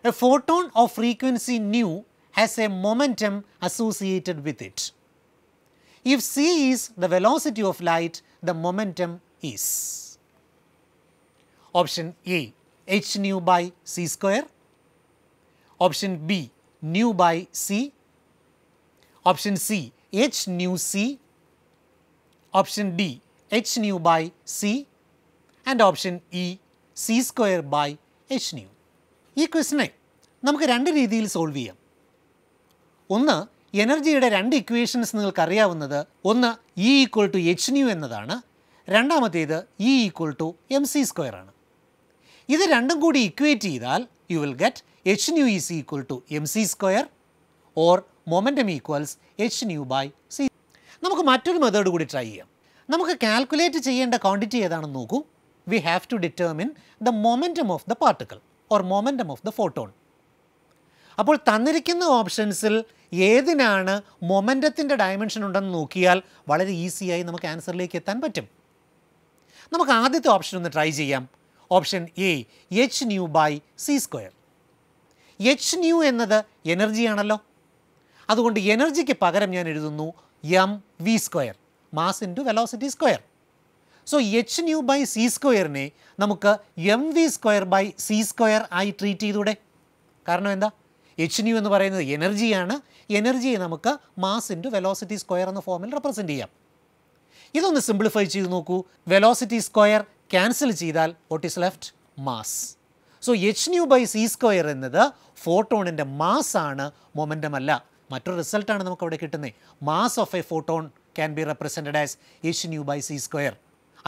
a photon of frequency nu has a momentum associated with it if c is the velocity of light the momentum is? Option A h nu by c square, option B nu by c, option C h nu c, option D h nu by c and option E c square by h nu. question ഈ ക്വസ്റ്റിനെ നമുക്ക് രണ്ട് രീതിയിൽ solve ചെയ്യാം ഒന്ന് എനർജിയുടെ രണ്ട് equations നിങ്ങൾക്കറിയാവുന്നത് ഒന്ന് E equal to H nu എന്നതാണ് രണ്ടാമത്തേത് E equal to M C square ആണ് ഇത് രണ്ടും കൂടി ഇക്വേറ്റ് ചെയ്താൽ you will get H nu is equal to M C square or momentum equals H nu by C നമുക്ക് മറ്റൊരു മെത്തേഡ് കൂടി ട്രൈ ചെയ്യാം നമുക്ക് കാൽക്കുലേറ്റ് ചെയ്യേണ്ട ക്വാണ്ടിറ്റി ഏതാണെന്ന് നോക്കൂ we have to determine the momentum of the particle or momentum of the photon അപ്പോൾ തന്നിരിക്കുന്ന ഓപ്ഷൻസിൽ ഏതിനാണ് മൊമെൻറ്റത്തിൻ്റെ ഡയമെൻഷൻ ഉണ്ടെന്ന് നോക്കിയാൽ വളരെ ഈസിയായി നമുക്ക് ആൻസറിലേക്ക് എത്താൻ പറ്റും നമുക്ക് ആദ്യത്തെ ഓപ്ഷൻ ഒന്ന് ട്രൈ ചെയ്യാം option A H nu by C square H nu എന്നത് എനർജിയാണല്ലോ അതുകൊണ്ട് എനർജിക്ക് പകരം ഞാൻ എഴുതുന്നു M V square mass into velocity square so H nu by C സ്ക്വയറിനെ നമുക്ക് M V square by C square ആയി ട്രീറ്റ് ചെയ്തൂടെ കാരണം എന്താ എച്ച് ന്യൂ എന്ന് പറയുന്നത് എനർജിയാണ് എനർജിയെ നമുക്ക് മാസ് ഇൻറ്റു വെലോസിറ്റി സ്ക്വയർ എന്ന ഫോമിൽ റെപ്രസെൻറ്റ് ചെയ്യാം ഇതൊന്ന് സിംപ്ലിഫൈ ചെയ്ത് നോക്കൂ വെലോസിറ്റി സ്ക്വയർ ക്യാൻസൽ ചെയ്താൽ what is left mass so H nu by C square എന്നത് ഫോട്ടോണിൻ്റെ മാസ്സാണ് മൊമെൻ്റം അല്ല മറ്റൊരു റിസൾട്ടാണ് നമുക്ക് അവിടെ കിട്ടുന്നത് mass of a photon can be represented as H nu by C square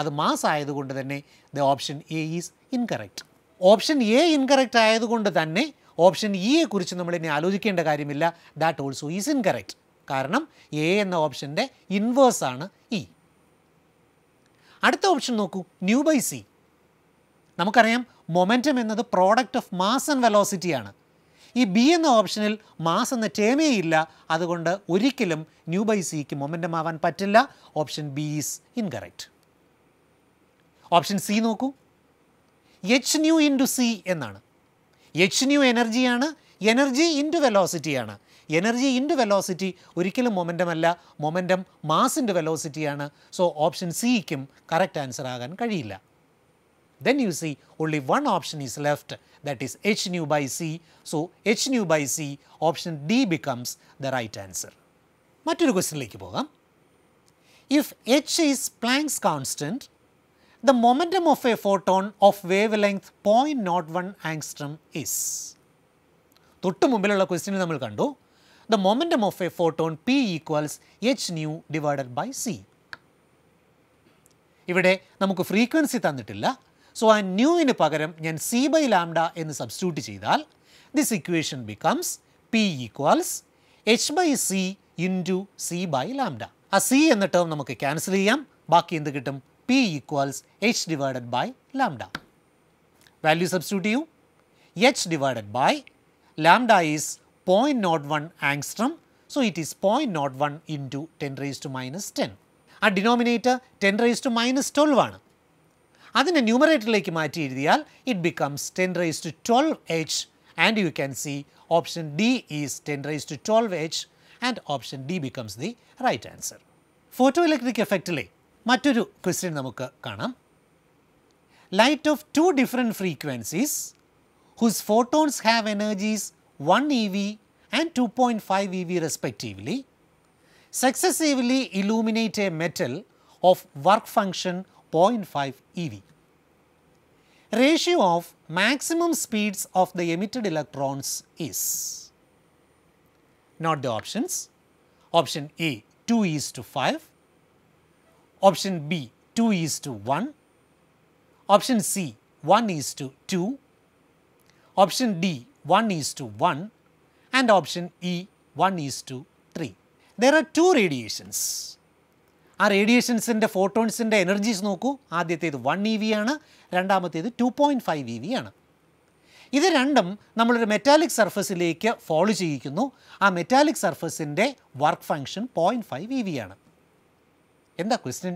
അത് മാസ് ആയതുകൊണ്ട് തന്നെ the option A is incorrect option A incorrect ആയതുകൊണ്ട് തന്നെ ഓപ്ഷൻ ഇയെ e കുറിച്ച് നമ്മൾ ഇനി ആലോചിക്കേണ്ട കാര്യമില്ല ദാറ്റ് ഓൾസോ ഈസ് ഇൻകറക്റ്റ് കാരണം എ എന്ന ഓപ്ഷൻ്റെ ആണ് ഇ e. അടുത്ത ഓപ്ഷൻ നോക്കൂ ന്യൂ ബൈ സി നമുക്കറിയാം മൊമെൻറ്റം എന്നത് പ്രോഡക്റ്റ് ഓഫ് മാസ് ആൻഡ് വെലോസിറ്റിയാണ് ഈ ബി എന്ന ഓപ്ഷനിൽ മാസ് എന്ന ടേമേ ഇല്ല അതുകൊണ്ട് ഒരിക്കലും ന്യൂ ബൈ സിക്ക് മൊമെൻറ്റം ആവാൻ പറ്റില്ല option B is incorrect option C നോക്കൂ എച്ച് ന്യൂ ഇൻ സി എന്നാണ് എച്ച് ന്യൂ എനർജിയാണ് എനർജി ഇൻറ്റു വെലോസിറ്റിയാണ് എനർജി ഇൻറ്റു വെലോസിറ്റി ഒരിക്കലും മൊമെൻ്റം അല്ല മൊമെൻറ്റം മാസ് ഇൻറ്റു വെലോസിറ്റിയാണ് സോ ഓപ്ഷൻ സിക്കും കറക്റ്റ് ആൻസർ ആകാൻ കഴിയില്ല then you see only one option is left that is H nu by C so H nu by C option D becomes the right answer മറ്റൊരു ക്വസ്റ്റിനിലേക്ക് പോകാം if H is planks constant the momentum of a photon of wavelength 0.01 angstrom is? തൊട്ടു മുമ്പിലുള്ള question നമ്മൾ കണ്ടു the momentum of a photon P equals H nu divided by C ഇവിടെ നമുക്ക് frequency തന്നിട്ടില്ല സോ ആ ന്യൂവിന് പകരം ഞാൻ സി ബൈ ലാംഡ എന്ന് സബ്സ്റ്റിറ്റ്യൂട്ട് ചെയ്താൽ this equation becomes P equals H by C into C by lambda ആ സി എന്ന ടേം നമുക്ക് ക്യാൻസൽ ചെയ്യാം ബാക്കി എന്ത് കിട്ടും p equals h divided by lambda. Value substitute u, h divided by lambda is 0.01 angstrom. So, it is 0.01 into 10 raised to minus 10. A denominator 10 raised to minus 12 1. That is the numerator like material, it becomes 10 raised to 12 h and you can see option D is 10 raised to 12 h and option D becomes the right answer. Photoelectric effect like മറ്റൊരു question നമുക്ക് കാണാം light of two different frequencies whose photons have energies one E V and two point five E V respectively successively illuminate a metal of work function point five E V ratio of maximum speeds of the emitted electrons is not the options option A 2 is to 5 Option B 2 is to 1. Option C 1 is to 2. Option D 1 is to 1 and option E 1 is to 3. There are two radiations. ആ റേഡിയേഷൻസിൻ്റെ ഫോട്ടോൺസിൻ്റെ energies നോക്കൂ ആദ്യത്തേത് one E V ആണ് രണ്ടാമത്തേത് two point five E V ആണ് ഇത് രണ്ടും നമ്മളൊരു metallic സർഫസിലേക്ക് ഫോളോ ചെയ്യിക്കുന്നു ആ മെറ്റാലിക് സർഫസിൻ്റെ work function point five E V ആണ് എന്താ question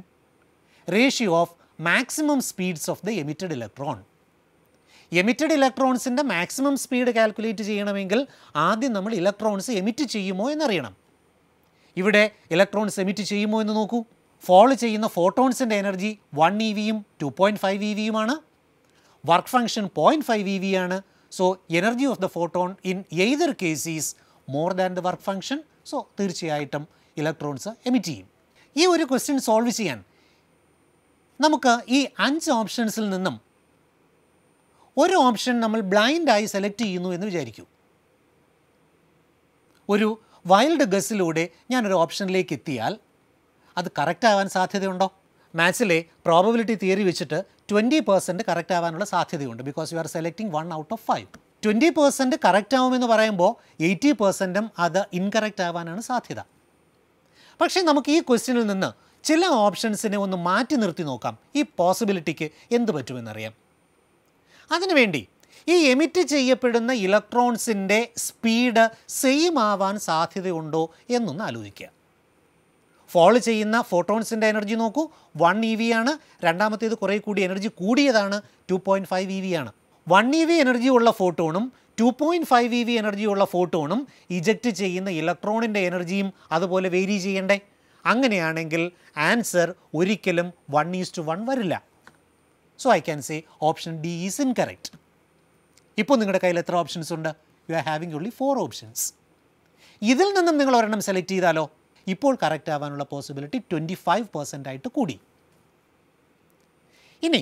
ratio of maximum speeds of the emitted electron emitted ഇലക്ട്രോൺസിൻ്റെ മാക്സിമം സ്പീഡ് കാൽക്കുലേറ്റ് ചെയ്യണമെങ്കിൽ ആദ്യം നമ്മൾ ഇലക്ട്രോൺസ് എമിറ്റ് ചെയ്യുമോ എന്നറിയണം ഇവിടെ ഇലക്ട്രോൺസ് എമിറ്റ് ചെയ്യുമോ എന്ന് നോക്കൂ ഫോൾ ചെയ്യുന്ന ഫോട്ടോൺസിൻ്റെ എനർജി വൺ ഇ വിയും ടു പോയിൻറ്റ് ഫൈവ് ഇ വിയുമാണ് work function point five E V ആണ് so energy of the photon in either case is more than the work function so തീർച്ചയായിട്ടും electrons emit ചെയ്യും ഈ ഒരു question solve ചെയ്യാൻ നമുക്ക് ഈ അഞ്ച് ഓപ്ഷൻസിൽ നിന്നും ഒരു ഓപ്ഷൻ നമ്മൾ ബ്ലൈൻഡായി സെലക്ട് ചെയ്യുന്നു എന്ന് വിചാരിക്കൂ ഒരു വൈൽഡ് ഗസ്സിലൂടെ ഞാനൊരു ഓപ്ഷനിലേക്ക് എത്തിയാൽ അത് കറക്റ്റ് ആവാൻ സാധ്യതയുണ്ടോ മാത്സിലെ പ്രോബബിലിറ്റി തിയറി വെച്ചിട്ട് ട്വൻറ്റി പെർസെൻറ്റ് കറക്റ്റ് ആവാനുള്ള സാധ്യതയുണ്ട് because you are selecting one out of five twenty percent correct ആവുമെന്ന് പറയുമ്പോൾ എയ്റ്റി പെർസെൻറ്റും അത് ഇൻകറക്റ്റ് ആവാനാണ് സാധ്യത പക്ഷേ നമുക്ക് ഈ ക്വസ്റ്റ്യനിൽ നിന്ന് ചില ഓപ്ഷൻസിനെ ഒന്ന് മാറ്റി നിർത്തി നോക്കാം ഈ പോസിബിലിറ്റിക്ക് എന്ത് പറ്റുമെന്നറിയാം അതിനുവേണ്ടി ഈ എമിറ്റ് ചെയ്യപ്പെടുന്ന ഇലക്ട്രോൺസിൻ്റെ സ്പീഡ് സെയിം ആവാൻ സാധ്യതയുണ്ടോ എന്നൊന്ന് ആലോചിക്കുക ഫോൾ ചെയ്യുന്ന ഫോട്ടോൺസിൻ്റെ എനർജി നോക്കൂ വൺ ഇ വി ആണ് രണ്ടാമത്തേത് കുറേ കൂടി എനർജി കൂടിയതാണ് two point five E V ആണ് വൺ ഇ വി എനർജി ഉള്ള ഫോട്ടോണും two point five E V എനർജിയുള്ള ഫോട്ടോണും ഇജക്റ്റ് ചെയ്യുന്ന ഇലക്ട്രോണിൻ്റെ എനർജിയും അതുപോലെ വേരി ചെയ്യണ്ടേ അങ്ങനെയാണെങ്കിൽ ആൻസർ ഒരിക്കലും വൺ ഈസ് ടു വൺ വരില്ല so I can say option D is incorrect ഇപ്പോൾ നിങ്ങളുടെ കയ്യിൽ എത്ര ഓപ്ഷൻസ് ഉണ്ട് you are having only four options ഇതിൽ നിന്നും നിങ്ങൾ ഒരെണ്ണം സെലക്ട് ചെയ്താലോ ഇപ്പോൾ കറക്റ്റ് ആവാനുള്ള പോസിബിലിറ്റി ട്വൻറ്റി ഫൈവ് പെർസെൻ്റ് ആയിട്ട് കൂടി ഇനി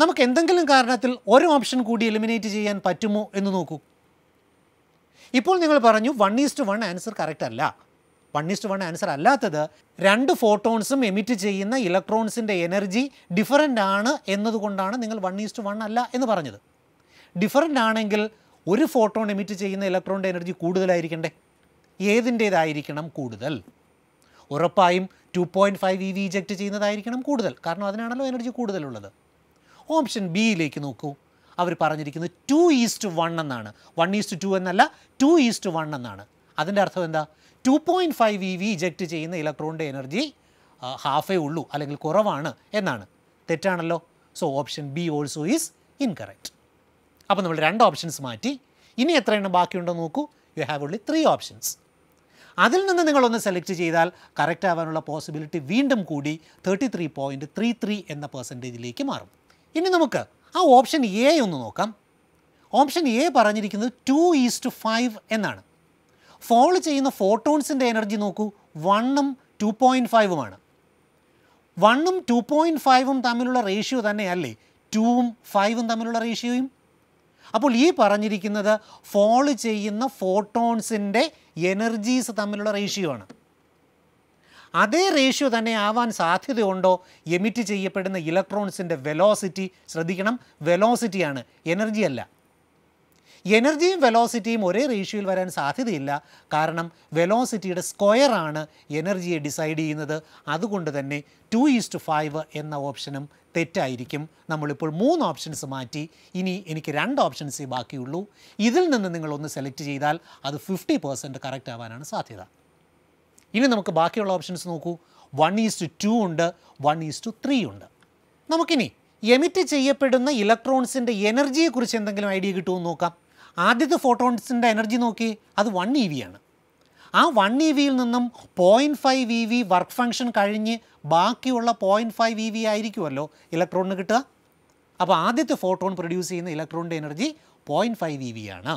നമുക്ക് എന്തെങ്കിലും കാരണത്തിൽ ഒരു ഓപ്ഷൻ കൂടി എലിമിനേറ്റ് ചെയ്യാൻ പറ്റുമോ എന്ന് നോക്കൂ ഇപ്പോൾ നിങ്ങൾ പറഞ്ഞു one is to one answer correct അല്ല വൺ ഈസ്റ്റ് വൺ ആൻസർ അല്ലാത്തത് രണ്ട് ഫോട്ടോൺസും എമിറ്റ് ചെയ്യുന്ന ഇലക്ട്രോൺസിൻ്റെ എനർജി ഡിഫറൻ്റ് ആണ് എന്നതുകൊണ്ടാണ് നിങ്ങൾ വൺ ഈസ്റ്റ് വൺ അല്ല എന്ന് പറഞ്ഞത് ഡിഫറൻ്റ് ആണെങ്കിൽ ഒരു ഫോട്ടോൺ എമിറ്റ് ചെയ്യുന്ന ഇലക്ട്രോണിൻ്റെ എനർജി കൂടുതലായിരിക്കണ്ടേ ഏതിൻ്റേതായിരിക്കണം കൂടുതൽ ഉറപ്പായും two point five E V eject ചെയ്യുന്നതായിരിക്കണം കൂടുതൽ കാരണം അതിനാണല്ലോ എനർജി കൂടുതലുള്ളത് ഓപ്ഷൻ ബിയിലേക്ക് നോക്കൂ അവർ പറഞ്ഞിരിക്കുന്നത് ടു ഈസ്റ്റ് വൺ എന്നാണ് വൺ ഈസ്റ്റ് ടു എന്നല്ല ടു ഈസ്റ്റ് വൺ എന്നാണ് അതിൻ്റെ അർത്ഥം എന്താ two point five E V eject ചെയ്യുന്ന ഇലക്ട്രോണിൻ്റെ എനർജി ഹാഫേ ഉള്ളൂ അല്ലെങ്കിൽ കുറവാണ് എന്നാണ് തെറ്റാണല്ലോ so option B also is incorrect അപ്പോൾ നമ്മൾ രണ്ട് ഓപ്ഷൻസ് മാറ്റി ഇനി എത്ര എണ്ണം ബാക്കിയുണ്ടോ നോക്കൂ you have only three options അതിൽ നിന്ന് നിങ്ങളൊന്ന് സെലക്ട് ചെയ്താൽ കറക്റ്റ് ആവാനുള്ള പോസിബിലിറ്റി വീണ്ടും കൂടി thirty three point three three എന്ന പെർസെൻറ്റേജിലേക്ക് മാറും ഇനി നമുക്ക് ആ ഓപ്ഷൻ എ ഒന്ന് നോക്കാം ഓപ്ഷൻ എ പറഞ്ഞിരിക്കുന്നത് ടു ടു ഫൈവ് എന്നാണ് ഫോൾ ചെയ്യുന്ന ഫോട്ടോൺസിൻ്റെ എനർജി നോക്കൂ വണ്ണും ടു പോയിൻറ്റ് ഫൈവുമാണ് വണ്ണും ടു പോയിൻറ്റ് ഫൈവും തമ്മിലുള്ള റേഷ്യോ തന്നെയല്ലേ ടുവും ഫൈവും തമ്മിലുള്ള റേഷ്യോയും അപ്പോൾ ഈ പറഞ്ഞിരിക്കുന്നത് ഫോൾ ചെയ്യുന്ന ഫോട്ടോൺസിൻ്റെ എനർജീസ് തമ്മിലുള്ള റേഷ്യോ ആണ് അതേ റേഷ്യോ തന്നെ ആവാൻ സാധ്യതയുണ്ടോ എമിറ്റ് ചെയ്യപ്പെടുന്ന ഇലക്ട്രോൺസിൻ്റെ വെലോസിറ്റി ശ്രദ്ധിക്കണം വെലോസിറ്റിയാണ് എനർജി അല്ല എനർജിയും വെലോസിറ്റിയും ഒരേ റേഷ്യോയിൽ വരാൻ സാധ്യതയില്ല കാരണം വെലോസിറ്റിയുടെ സ്ക്വയറാണ് എനർജിയെ ഡിസൈഡ് ചെയ്യുന്നത് അതുകൊണ്ട് തന്നെ ടു ഈസ്റ്റ് ഫൈവ് എന്ന ഓപ്ഷനും തെറ്റായിരിക്കും നമ്മളിപ്പോൾ മൂന്ന് ഓപ്ഷൻസ് മാറ്റി ഇനി എനിക്ക് രണ്ട് ഓപ്ഷൻസേ ബാക്കിയുള്ളൂ ഇതിൽ നിന്ന് നിങ്ങളൊന്ന് സെലക്ട് ചെയ്താൽ അത് ഫിഫ്റ്റി പെർസെൻറ്റ് കറക്റ്റ് ആവാനാണ് സാധ്യത ഇനി നമുക്ക് ബാക്കിയുള്ള ഓപ്ഷൻസ് നോക്കൂ വൺ ഈസ്റ്റ് ടു ഉണ്ട് വൺ ഈസ്റ്റ് ത്രീ ഉണ്ട് നമുക്കിനി എമിറ്റ് ചെയ്യപ്പെടുന്ന ഇലക്ട്രോൺസിൻ്റെ എനർജിയെക്കുറിച്ച് എന്തെങ്കിലും ഐഡിയ കിട്ടുമെന്ന് നോക്കാം ആദ്യത്തെ ഫോട്ടോൺസിൻ്റെ എനർജി നോക്കി അത് വൺ ഇ വി ആണ് ആ വൺ ഇ വിയിൽ നിന്നും point five E V work function കഴിഞ്ഞ് ബാക്കിയുള്ള പോയിൻറ്റ് ഫൈവ് ഇ വി ആയിരിക്കുമല്ലോ ഇലക്ട്രോണിന് കിട്ടുക അപ്പോൾ ആദ്യത്തെ ഫോട്ടോൺ പ്രൊഡ്യൂസ് ചെയ്യുന്ന ഇലക്ട്രോണിൻ്റെ energy point five E V ആണ്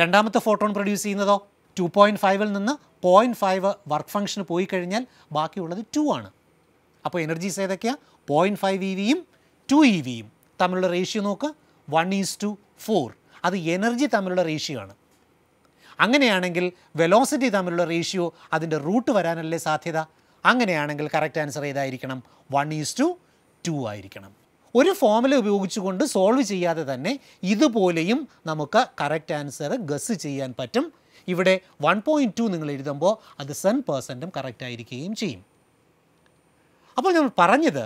രണ്ടാമത്തെ ഫോട്ടോൺ പ്രൊഡ്യൂസ് ചെയ്യുന്നതോ ടു പോയിൻറ്റ് ഫൈവിൽ നിന്ന് പോയിൻറ്റ് ഫൈവ് വർക്ക് ഫംഗ്ഷന് പോയി കഴിഞ്ഞാൽ ബാക്കിയുള്ളത് ടു ആണ് അപ്പോൾ എനർജീസ് ഏതൊക്കെയാണ് പോയിൻറ്റ് ഫൈവ് ഇ വിയും ടു ഇ വിയും തമ്മിലുള്ള റേഷ്യോ നോക്കുക വൺ ഈസ് ടു ഫോർ അത് എനർജി തമ്മിലുള്ള റേഷ്യോ ആണ് അങ്ങനെയാണെങ്കിൽ വെലോസിറ്റി തമ്മിലുള്ള റേഷ്യോ അതിൻ്റെ റൂട്ട് വരാനല്ലേ സാധ്യത അങ്ങനെയാണെങ്കിൽ കറക്റ്റ് ആൻസർ ഏതായിരിക്കണം വൺ ഈസ് ടു ടു ആയിരിക്കണം ഒരു ഫോമുല ഉപയോഗിച്ചുകൊണ്ട് സോൾവ് ചെയ്യാതെ തന്നെ ഇതുപോലെയും നമുക്ക് കറക്റ്റ് ആൻസർ ഗസ് ചെയ്യാൻ പറ്റും ഇവിടെ വൺ പോയിൻറ്റ് ടു നിങ്ങൾ എഴുതുമ്പോൾ അത് സെൻ പേഴ്സൻറ്റും കറക്റ്റ് ആയിരിക്കുകയും ചെയ്യും അപ്പോൾ നമ്മൾ പറഞ്ഞത്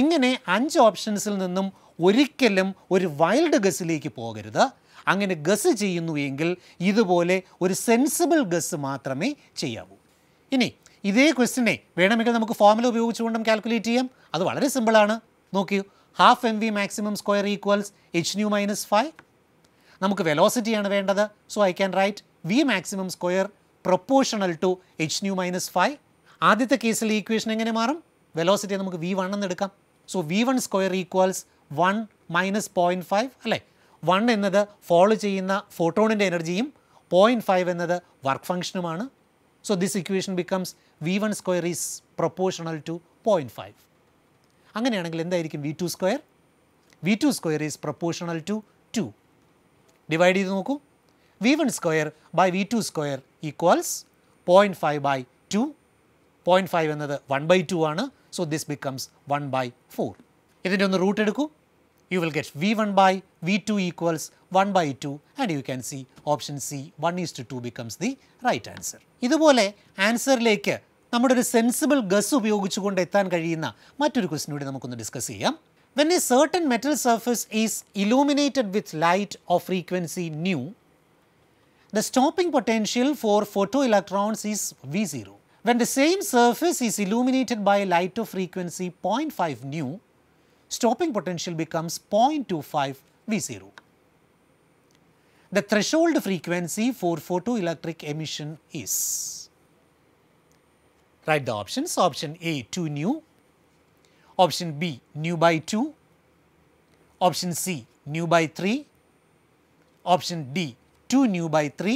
ഇങ്ങനെ അഞ്ച് ഓപ്ഷൻസിൽ നിന്നും ഒരിക്കലും ഒരു വൈൽഡ് ഗസ്സിലേക്ക് പോകരുത് അങ്ങനെ ഗസ് ചെയ്യുന്നു എങ്കിൽ ഇതുപോലെ ഒരു സെൻസിബിൾ ഗസ് മാത്രമേ ചെയ്യാവൂ ഇനി ഇതേ ക്വസ്റ്റിനെ വേണമെങ്കിൽ നമുക്ക് ഫോർമുല ഉപയോഗിച്ചുകൊണ്ടും കാൽക്കുലേറ്റ് ചെയ്യാം അത് വളരെ സിമ്പിളാണ് നോക്കിയൂ half M V maximum square equals H nu minus phi നമുക്ക് വെലോസിറ്റിയാണ് വേണ്ടത് so I can write V maximum square proportional to H nu minus phi ആദ്യത്തെ കേസിൽ ഈക്വേഷൻ എങ്ങനെ മാറും വെലോസിറ്റി നമുക്ക് വി വൺ എന്ന് എടുക്കാം so V one square equals one minus point five അല്ലേ വൺ എന്നത് ഫോളോ ചെയ്യുന്ന ഫോട്ടോണിൻ്റെ എനർജിയും പോയിൻറ്റ് ഫൈവ് എന്നത് വർക്ക് ഫംഗ്ഷനുമാണ് so this equation becomes V one square is proportional to point five അങ്ങനെയാണെങ്കിൽ എന്തായിരിക്കും V two square V two square is proportional to two divide ചെയ്ത് നോക്കൂ V1 square by V2 square equals 0.5 by 2. 0.5 എന്നത് 1 by 2 ആണ്. So, this becomes 1 by 4. ഇതിൻ്റെ ഒന്ന് root എടുക്കൂ you will get V1 by V2 equals 1 by 2 and you can see option C 1 is to 2 becomes the right answer. ഇതുപോലെ ആൻസറിലേക്ക് നമ്മുടെ ഒരു sensible guess ഉപയോഗിച്ചുകൊണ്ട് എത്താൻ കഴിയുന്ന മറ്റൊരു question കൂടി നമുക്കൊന്ന് ഡിസ്കസ് ചെയ്യാം when a certain metal surface is illuminated with light of frequency nu the stopping potential for photoelectrons is V0. When the same surface is illuminated by light of frequency 0.5 nu, stopping potential becomes 0.25 V0. The threshold frequency for photoelectric emission is. Write the options. Option A 2 nu, option B nu by 2, option C nu by 3, option D 2 nu by 3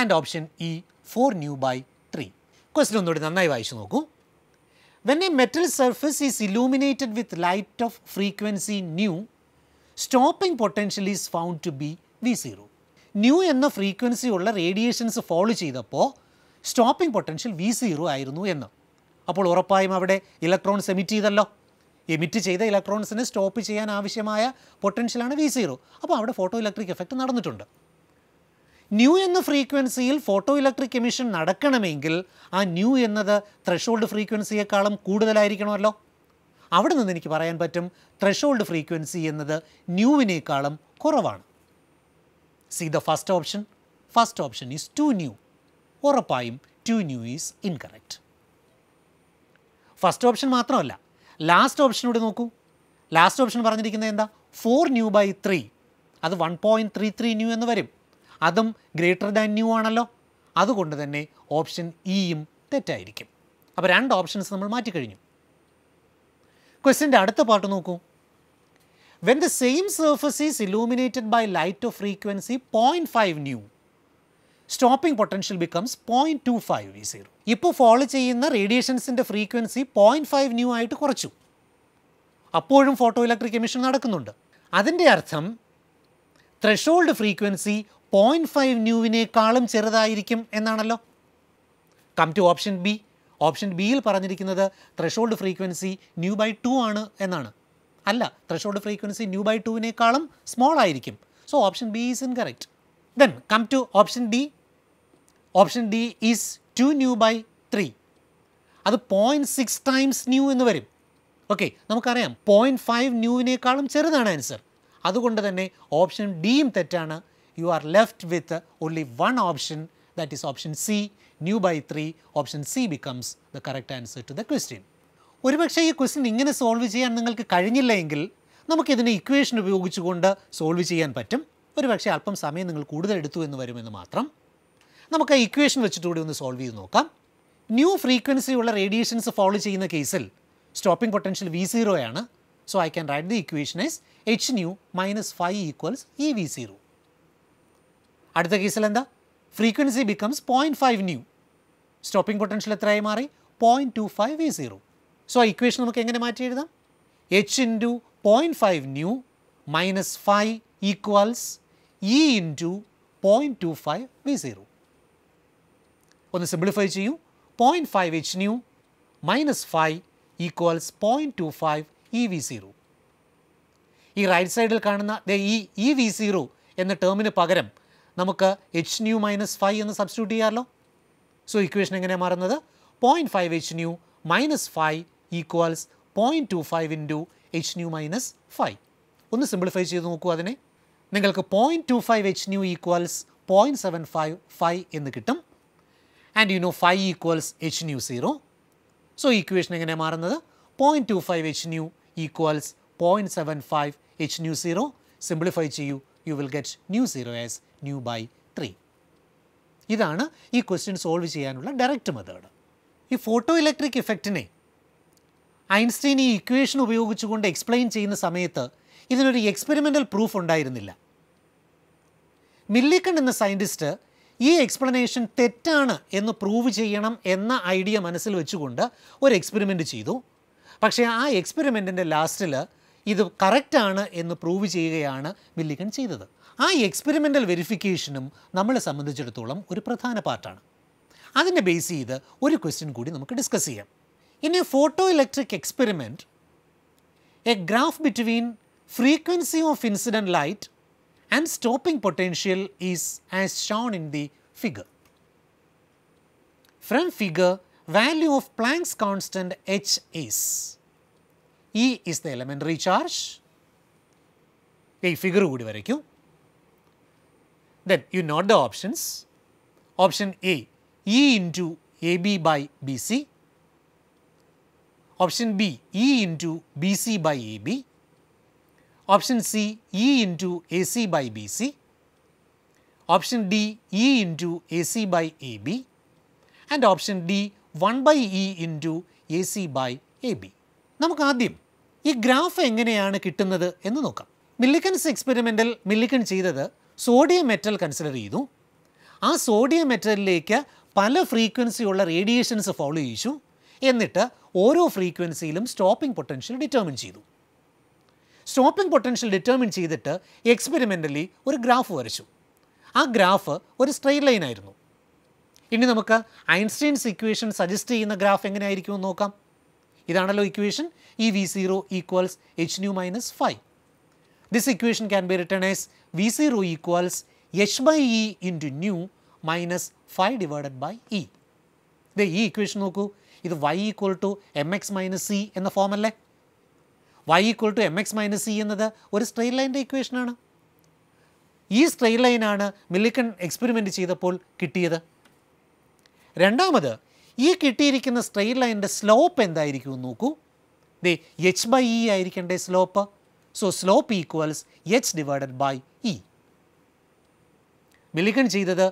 and option E four nu by three question ഒന്നുകൂടി നന്നായി വായിച്ചു നോക്കൂ when a metal surface is illuminated with light of frequency nu stopping potential is found to be V zero nu എന്ന frequency ഉള്ള radiations follow ചെയ്തപ്പോൾ stopping potential V zero ആയിരുന്നു എന്ന് അപ്പോൾ ഉറപ്പായും അവിടെ ഇലക്ട്രോൺസ് എമിറ്റ് ചെയ്തല്ലോ എമിറ്റ് ചെയ്ത ഇലക്ട്രോൺസിനെ സ്റ്റോപ്പ് ചെയ്യാൻ ആവശ്യമായ പൊട്ടൻഷ്യലാണ് വി സീറോ അപ്പോൾ അവിടെ ഫോട്ടോ ഇലക്ട്രിക് എഫക്റ്റ് നടന്നിട്ടുണ്ട് ന്യൂ എന്ന ഫ്രീക്വൻസിയിൽ ഫോട്ടോ ഇലക്ട്രിക് എമിഷൻ നടക്കണമെങ്കിൽ ആ ന്യൂ എന്നത് ത്രഷോൾഡ് ഫ്രീക്വൻസിയേക്കാളും കൂടുതലായിരിക്കണമല്ലോ അവിടെ നിന്ന് എനിക്ക് പറയാൻ പറ്റും ത്രഷോൾഡ് ഫ്രീക്വൻസി എന്നത് ന്യൂവിനേക്കാളും കുറവാണ് see the first option first option is two nu ഉറപ്പായും two nu is incorrect first option മാത്രമല്ല ലാസ്റ്റ് ഓപ്ഷനോട് നോക്കൂ ലാസ്റ്റ് ഓപ്ഷൻ പറഞ്ഞിരിക്കുന്നത് എന്താ ഫോർ ന്യൂ ബൈ ത്രീ അത് one point three three nu എന്ന് വരും അതും ഗ്രേറ്റർ ദാൻ ന്യൂ ആണല്ലോ അതുകൊണ്ട് തന്നെ ഓപ്ഷൻ ഇയും e തെറ്റായിരിക്കും അപ്പോൾ രണ്ട് ഓപ്ഷൻസ് നമ്മൾ മാറ്റിക്കഴിഞ്ഞു ക്വസ്റ്റിൻ്റെ അടുത്ത പാട്ട് നോക്കൂ when the same surface is illuminated by light of frequency point five nu stopping potential becomes point two five V zero ഇപ്പോൾ ഫോളോ ചെയ്യുന്ന റേഡിയേഷൻസിൻ്റെ ഫ്രീക്വൻസി പോയിൻറ്റ് ഫൈവ് ന്യൂ ആയിട്ട് കുറച്ചു അപ്പോഴും ഫോട്ടോ ഇലക്ട്രിക് എമിഷൻ നടക്കുന്നുണ്ട് അതിൻ്റെ അർത്ഥം ത്രഷോൾഡ് ഫ്രീക്വൻസി പോയിൻറ്റ് ഫൈവ് ന്യൂവിനേക്കാളും ചെറുതായിരിക്കും എന്നാണല്ലോ come to option B option ബിയിൽ പറഞ്ഞിരിക്കുന്നത് threshold frequency nu by two ആണ് എന്നാണ് അല്ല ത്രഷോൾഡ് ഫ്രീക്വൻസി ന്യൂ ബൈ ടുവിനേക്കാളും സ്മോൾ ആയിരിക്കും so option B is incorrect then come to option D option D is two nu by three അത് point six times nu എന്ന് വരും okay നമുക്കറിയാം point five ന്യൂവിനേക്കാളും ചെറുതാണ് ആൻസർ അതുകൊണ്ട് തന്നെ ഓപ്ഷൻ ഡിയും തെറ്റാണ് you are left with uh, only one option that is option C, nu by 3, option C becomes the correct answer to the question. ഒരുപക്ഷെ ഈ ക്വസ്റ്റ്യൻ ഇങ്ങനെ സോൾവ് ചെയ്യാൻ നിങ്ങൾക്ക് കഴിഞ്ഞില്ല എങ്കിൽ നമുക്കിതിനെ ഇക്വേഷൻ ഉപയോഗിച്ചുകൊണ്ട് സോൾവ് ചെയ്യാൻ പറ്റും ഒരുപക്ഷെ അല്പം സമയം നിങ്ങൾ കൂടുതൽ എടുത്തു എന്ന് വരുമെന്ന് മാത്രം നമുക്ക് ആ ഇക്വേഷൻ വെച്ചിട്ടുകൂടി ഒന്ന് സോൾവ് ചെയ്ത് നോക്കാം ന്യൂ ഫ്രീക്വൻസിയുള്ള റേഡിയേഷൻസ് ഫോളോ ചെയ്യുന്ന കേസിൽ സ്റ്റോപ്പിംഗ് പൊട്ടൻഷ്യൽ വി സീറോയാണ് so I can write the equation as H nu minus five equals E V zero അടുത്ത കേസിൽ എന്താ frequency becomes point five nu stopping potential എത്രയായി മാറി point two five V zero so ആ equation നമുക്ക് എങ്ങനെ മാറ്റി എഴുതാം H into point five nu minus five equals E into point two five V zero ഒന്ന് സിംപ്ലിഫൈ ചെയ്യൂ point five H nu minus five equals point two five E V zero ഈ right സൈഡിൽ കാണുന്ന ഈ ഇ വി സീറോ എന്ന ടേമിന് പകരം നമുക്ക് എച്ച് ന്യൂ മൈനസ് ഫൈവ് എന്ന് സബ്സ്റ്റിറ്റ്യൂട്ട് ചെയ്യാമല്ലോ സോ ഇക്വേഷൻ എങ്ങനെയാണ് മാറുന്നത് point five H nu minus five equals point two five into H nu minus five ഒന്ന് സിംപ്ലിഫൈ ചെയ്ത് നോക്കൂ അതിനെ നിങ്ങൾക്ക് point two five H nu equals point seven five five എന്ന് കിട്ടും and you know five equals H nu zero so equation എങ്ങനെയാണ് മാറുന്നത് point two five H nu equals point seven five H nu zero simplify ചെയ്യൂ you will get nu zero as nu by three ഇതാണ് ഈ question solve ചെയ്യാനുള്ള direct method ഈ photoelectric ഇഫക്റ്റിനെ Einstein ഈ equation ഉപയോഗിച്ചുകൊണ്ട് എക്സ്പ്ലെയിൻ ചെയ്യുന്ന സമയത്ത് ഇതിനൊരു എക്സ്പെരിമെൻ്റൽ പ്രൂഫ് ഉണ്ടായിരുന്നില്ല മില്ലിക്കൺ എന്ന സയൻറ്റിസ്റ്റ് ഈ എക്സ്പ്ലനേഷൻ തെറ്റാണ് എന്ന് പ്രൂവ് ചെയ്യണം എന്ന ഐഡിയ മനസ്സിൽ വെച്ചുകൊണ്ട് ഒരു എക്സ്പെരിമെൻ്റ് ചെയ്തു പക്ഷേ ആ എക്സ്പെരിമെൻറ്റിൻ്റെ ലാസ്റ്റിൽ ഇത് കറക്റ്റാണ് എന്ന് പ്രൂവ് ചെയ്യുകയാണ് ബില്ലിക്കൺ ചെയ്തത് ആ എക്സ്പെരിമെൻ്റൽ വെരിഫിക്കേഷനും നമ്മളെ സംബന്ധിച്ചിടത്തോളം ഒരു പ്രധാന പാർട്ടാണ് അതിനെ ബേസ് ചെയ്ത് ഒരു ക്വസ്റ്റ്യൻ കൂടി നമുക്ക് ഡിസ്കസ് ചെയ്യാം ഇനി photo electric experiment a graph between frequency of incident light and stopping potential is as shown in the figure from figure value of Planck's constant H is E is the elementary charge. A figure would vary. Then you note the options. Option A, E into AB by BC. Option B, E into BC by AB. Option C, E into AC by BC. Option D, E into AC by AB. And option D, 1 by E into AC by AB. Namukadim. ഈ graph എങ്ങനെയാണ് കിട്ടുന്നത് എന്ന് നോക്കാം Millikan's എക്സ്പെരിമെൻറ്റിൽ Millikan ചെയ്തത് sodium metal consider ചെയ്തു ആ sodium മെറ്റലിലേക്ക് പല ഫ്രീക്വൻസിയുള്ള റേഡിയേഷൻസ് ഫോളോ ചെയ്യിച്ചു എന്നിട്ട് ഓരോ ഫ്രീക്വൻസിയിലും സ്റ്റോപ്പിംഗ് പൊട്ടൻഷ്യൽ ഡിറ്റർമിൻ ചെയ്തു സ്റ്റോപ്പിംഗ് പൊട്ടൻഷ്യൽ ഡിറ്റർമിൻ ചെയ്തിട്ട് എക്സ്പെരിമെൻ്റലി ഒരു ഗ്രാഫ് വരച്ചു ആ ഗ്രാഫ് ഒരു സ്ട്രെയിറ്റ് ലൈൻ ആയിരുന്നു ഇനി നമുക്ക് ഐൻസ്റ്റീൻസ് ഇക്വേഷൻ സജസ്റ്റ് ചെയ്യുന്ന ഗ്രാഫ് എങ്ങനെയായിരിക്കുമെന്ന് നോക്കാം ഇതാണല്ലോ equation E V zero equals H nu minus five this equation can be written as V zero equals H by E into nu minus five divided by E ഇത് ഈ equation e e. നോക്കൂ ഇത് Y equal to M X minus C എന്ന ഫോമല്ലേ Y equal to M X minus C എന്നത് ഒരു strain ലൈൻ്റെ ഇക്വേഷനാണ് ഈ strain ലൈനാണ് മില്ലിക്കൺ എക്സ്പെരിമെൻറ്റ് ചെയ്തപ്പോൾ കിട്ടിയത് രണ്ടാമത് ഈ കിട്ടിയിരിക്കുന്ന സ്ട്രെയിറ്റ് ലൈനിൻ്റെ സ്ലോപ്പ് എന്തായിരിക്കും നോക്കൂ ദേ എച്ച് ബൈ ഇ ആയിരിക്കണ്ടേ slope so slope equals H divided by E Millikan ചെയ്തത്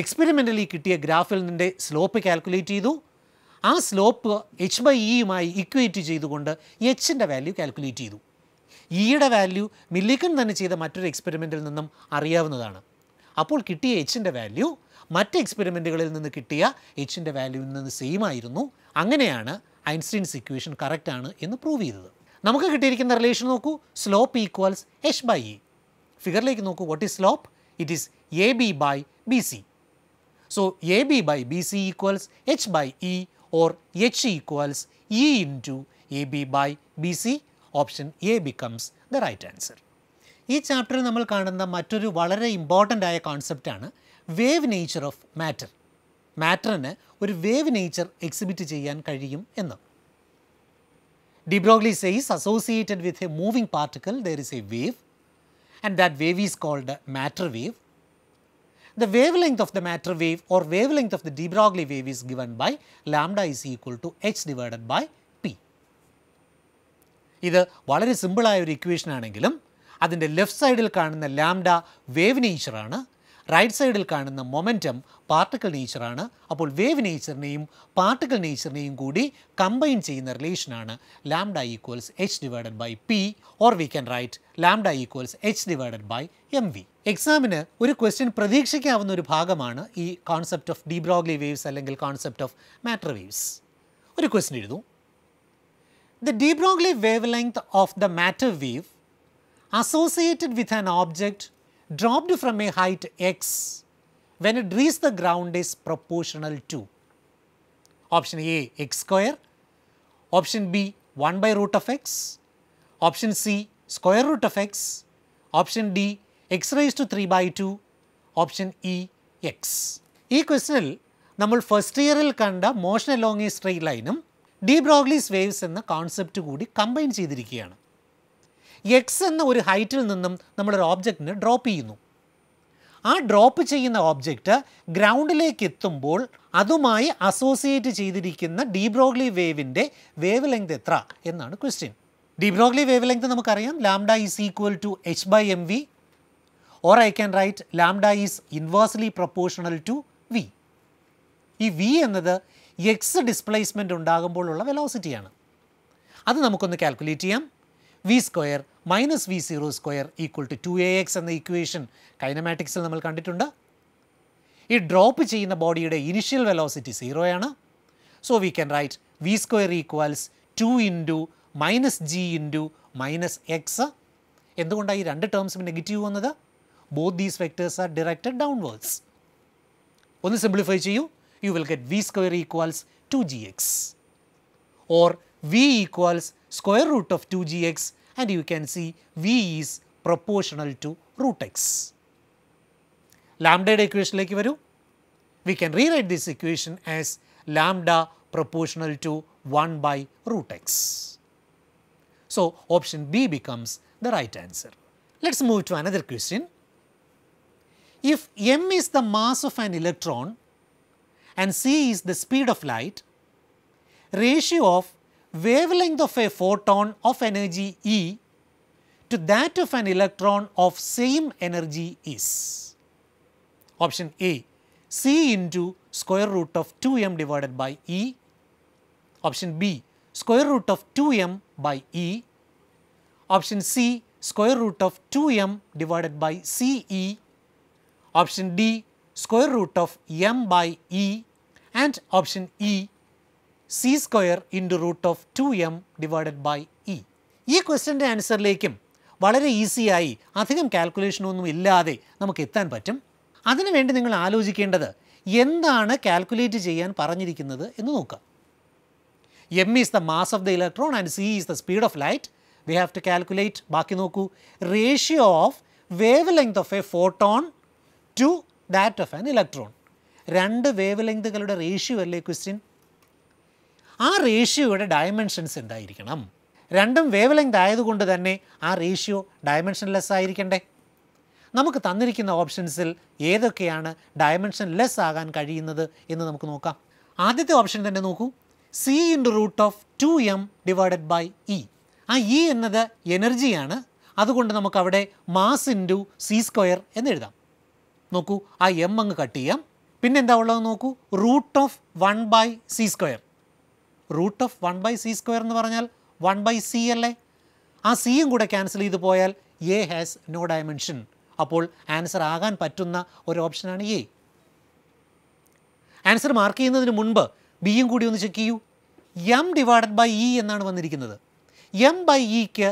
എക്സ്പെരിമെൻ്റലി കിട്ടിയ ഗ്രാഫിൽ നിൻ്റെ സ്ലോപ്പ് കാൽക്കുലേറ്റ് ചെയ്തു ആ സ്ലോപ്പ് എച്ച് ബൈ ഇയുമായി ഇക്വേറ്റ് ചെയ്തുകൊണ്ട് എച്ചിൻ്റെ വാല്യൂ കാൽക്കുലേറ്റ് ചെയ്തു ഇയുടെ വാല്യൂ മില്ലിക്കൺ തന്നെ ചെയ്ത മറ്റൊരു എക്സ്പെരിമെൻറ്റിൽ നിന്നും അറിയാവുന്നതാണ് അപ്പോൾ കിട്ടിയ എച്ചിൻ്റെ വാല്യൂ മറ്റ് എക്സ്പെരിമെൻറ്റുകളിൽ നിന്ന് കിട്ടിയ എച്ചിൻ്റെ വാല്യൂവിൽ നിന്ന് സെയിം ആയിരുന്നു അങ്ങനെയാണ് ഐൻസ്റ്റീൻസ് ഇക്വേഷൻ കറക്റ്റാണ് എന്ന് പ്രൂവ് ചെയ്തത് നമുക്ക് കിട്ടിയിരിക്കുന്ന റിലേഷൻ നോക്കൂ slope equals H by E ഫിഗറിലേക്ക് നോക്കൂ what is slope it is A B by B C so A B by B C equals H by E or H equals E to A B by B C option A becomes the right answer ഈ ചാപ്റ്ററിൽ നമ്മൾ കാണുന്ന മറ്റൊരു വളരെ important ആയ കോൺസെപ്റ്റാണ് wave nature of matter മാറ്ററിന് ഒരു വേവ് നേച്ചർ എക്സിബിറ്റ് ചെയ്യാൻ കഴിയും എന്ന് de Broglie says associated with a moving particle there is a wave and that wave is called matter wave the wavelength of the matter wave or wavelength of the de Broglie wave is given by lambda is equal to H divided by P ഇത് വളരെ സിമ്പിളായ ഒരു equation ആണെങ്കിലും അതിൻ്റെ left സൈഡിൽ കാണുന്ന lambda wave നേച്ചറാണ് right സൈഡിൽ കാണുന്ന മൊമെൻറ്റം പാർട്ടിക്കൽ നേച്ചറാണ് അപ്പോൾ വേവ് നേച്ചറിനെയും പാർട്ടിക്കൽ നേച്ചറിനെയും കൂടി കമ്പൈൻ ചെയ്യുന്ന റിലേഷനാണ് lambda equals H divided by P or we can write lambda equals H divided by M V എക്സാമിന് ഒരു ക്വസ്റ്റ്യൻ പ്രതീക്ഷിക്കാവുന്ന ഒരു ഭാഗമാണ് ഈ കോൺസെപ്റ്റ് ഓഫ് ഡിബ്രോഗ്ലി വേവ്സ് അല്ലെങ്കിൽ കോൺസെപ്റ്റ് ഓഫ് മാറ്റർ വേവ്സ് ഒരു ക്വസ്റ്റ്യൻ എഴുതും the de Broglie wavelength of the matter wave associated with an object dropped from a height x when it reaches the ground is proportional to option A x square, option B 1 by root of x, option C square root of x, option D x raised to 3 by 2, option E x. ഈ ക്വസ്റ്റിനിൽ നമ്മൾ first ഇയറിൽ കണ്ട motion along a straight ലൈനും de Broglie's waves എന്ന concept കൂടി combine ചെയ്തിരിക്കുകയാണ് X എന്ന ഒരു ഹൈറ്റിൽ നിന്നും നമ്മളൊരു ഓബ്ജക്റ്റിനെ ഡ്രോപ്പ് ചെയ്യുന്നു ആ ഡ്രോപ്പ് ചെയ്യുന്ന ഓബ്ജക്റ്റ് ഗ്രൗണ്ടിലേക്ക് എത്തുമ്പോൾ അതുമായി അസോസിയേറ്റ് ചെയ്തിരിക്കുന്ന ഡീബ്രോഗ്ലി വേവിൻ്റെ വേവ് ലെങ്ത് എത്ര എന്നാണ് ക്വസ്റ്റ്യൻ ഡീബ്രോഗ്ലി വേവ് ലെങ്ത് നമുക്കറിയാം lambda is equal to H by M V or I can write lambda is inversely proportional to V ഈ വി എന്നത് എക്സ് ഡിസ്പ്ലേസ്മെൻറ്റ് ഉണ്ടാകുമ്പോഴുള്ള വെലോസിറ്റിയാണ് അത് നമുക്കൊന്ന് കാൽക്കുലേറ്റ് ചെയ്യാം V square minus V zero square equal to two A X എന്ന equation കൈനമാറ്റിക്സിൽ നമ്മൾ കണ്ടിട്ടുണ്ട് ഈ ഡ്രോപ്പ് ചെയ്യുന്ന ബോഡിയുടെ ഇനിഷ്യൽ വെലോസിറ്റി സീറോയാണ് so we can write V square equals two into minus G into minus X എന്തുകൊണ്ടാണ് ഈ രണ്ട് ടേംസും നെഗറ്റീവ് വന്നത് both these vectors are directed downwards ഒന്ന് സിംപ്ലിഫൈ ചെയ്യൂ you will get V square equals two G X or V equals square root of 2gx and you can see v is proportional to root x. Lambda like വരൂ we can rewrite this equation as lambda proportional to 1 by root x. So, option B becomes the right answer. Let us move to another question. If m is the mass of an electron and c is the speed of light, ratio of wavelength of a photon of energy E to that of an electron of same energy is? Option A C into square root of 2m divided by E. Option B square root of 2m by E. Option C square root of 2m divided by CE. Option D square root of m by E and option E C square into root of two M divided by E ഈ ക്വസ്റ്റ്യൻ്റെ ആൻസറിലേക്കും വളരെ ഈസിയായി അധികം കാൽക്കുലേഷനൊന്നും ഇല്ലാതെ നമുക്ക് എത്താൻ പറ്റും അതിനുവേണ്ടി നിങ്ങൾ ആലോചിക്കേണ്ടത് എന്താണ് കാൽക്കുലേറ്റ് ചെയ്യാൻ പറഞ്ഞിരിക്കുന്നത് എന്ന് നോക്കാം M is the mass of the electron and C is the speed of light we have to calculate ബാക്കി നോക്കൂ ratio of wavelength of a photon to that of an electron രണ്ട് വേവ് ലെങ്തുകളുടെ ratio അല്ലേ question ആ റേഷ്യോയുടെ dimensions എന്തായിരിക്കണം രണ്ടും വേവ് ലെങ്ത് ആയതുകൊണ്ട് തന്നെ ആ റേഷ്യോ ഡയമെൻഷൻലെസ് ആയിരിക്കണ്ടേ നമുക്ക് തന്നിരിക്കുന്ന ഓപ്ഷൻസിൽ ഏതൊക്കെയാണ് ഡയമെൻഷൻ ലെസ് ആകാൻ കഴിയുന്നത് എന്ന് നമുക്ക് നോക്കാം ആദ്യത്തെ ഓപ്ഷൻ തന്നെ നോക്കൂ C into root of two M divided by E ആ ഇ e എന്നത് എനർജിയാണ് അതുകൊണ്ട് നമുക്കവിടെ മാസ് ഇൻറ്റു സി സ്ക്വയർ എന്ന് എഴുതാം നോക്കൂ ആ എം അങ്ങ് കട്ട് ചെയ്യാം പിന്നെ എന്താ ഉള്ളത് നോക്കൂ root of one by C square root of one by C square എന്ന് പറഞ്ഞാൽ വൺ ബൈ സി അല്ലേ ആ സിയും കൂടെ ക്യാൻസൽ ചെയ്ത് പോയാൽ എ ഹാസ് നോ ഡയമെൻഷൻ അപ്പോൾ ആൻസർ ആകാൻ പറ്റുന്ന ഒരു ഓപ്ഷനാണ് എ ആൻസർ മാർക്ക് ചെയ്യുന്നതിന് മുൻപ് ബിയും കൂടി ഒന്ന് ചെക്ക് ചെയ്യൂ എം ഡിവൈഡഡ് ബൈ ഇ എന്നാണ് വന്നിരിക്കുന്നത് എം ബൈ ഇക്ക്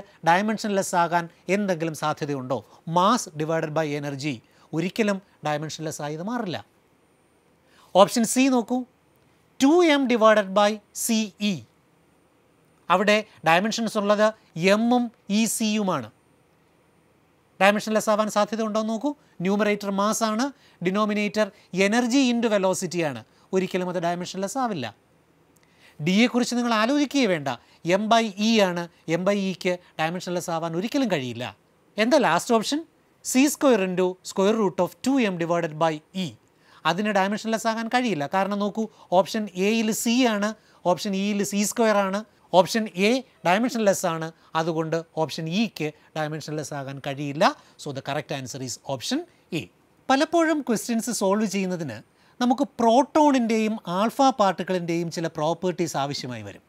ലെസ് ആകാൻ എന്തെങ്കിലും സാധ്യതയുണ്ടോ മാസ് ഡിവൈഡഡ് ബൈ എനർജി ഒരിക്കലും ലെസ് ആയത് മാറില്ല ഓപ്ഷൻ സി നോക്കൂ two M divided by C E അവിടെ ഡയമെൻഷൻസ് ഉള്ളത് എമ്മും ഇ e, സിയുമാണ് ലെസ് ആവാൻ സാധ്യത ഉണ്ടോ നോക്കൂ ന്യൂമറേറ്റർ മാസ് ആണ് ഡിനോമിനേറ്റർ എനർജി ഇൻറ്റു വെലോസിറ്റിയാണ് ഒരിക്കലും അത് ലെസ് ആവില്ല ഡിയെക്കുറിച്ച് നിങ്ങൾ ആലോചിക്കുകയേ വേണ്ട എം ബൈ ഇ ആണ് എം ബൈ ഇക്ക് e ലെസ് ആവാൻ ഒരിക്കലും കഴിയില്ല എന്താ last option C square into square root of two M divided by E അതിന് ഡയമെൻഷൻലെസ് ആകാൻ കഴിയില്ല കാരണം നോക്കൂ ഓപ്ഷൻ എയിൽ സി ആണ് ഓപ്ഷൻ ഇയിൽ സി സ്ക്വയർ ആണ് ഓപ്ഷൻ എ ഡയമെൻഷൻലെസ് ആണ് അതുകൊണ്ട് ഓപ്ഷൻ ഇക്ക് ഡയമെൻഷൻലെസ് ആകാൻ കഴിയില്ല so the correct answer is option A പലപ്പോഴും ക്വസ്റ്റ്യൻസ് സോൾവ് ചെയ്യുന്നതിന് നമുക്ക് പ്രോട്ടോണിൻ്റെയും ആൽഫ പാർട്ടിക്കിളിൻ്റെയും ചില പ്രോപ്പർട്ടീസ് ആവശ്യമായി വരും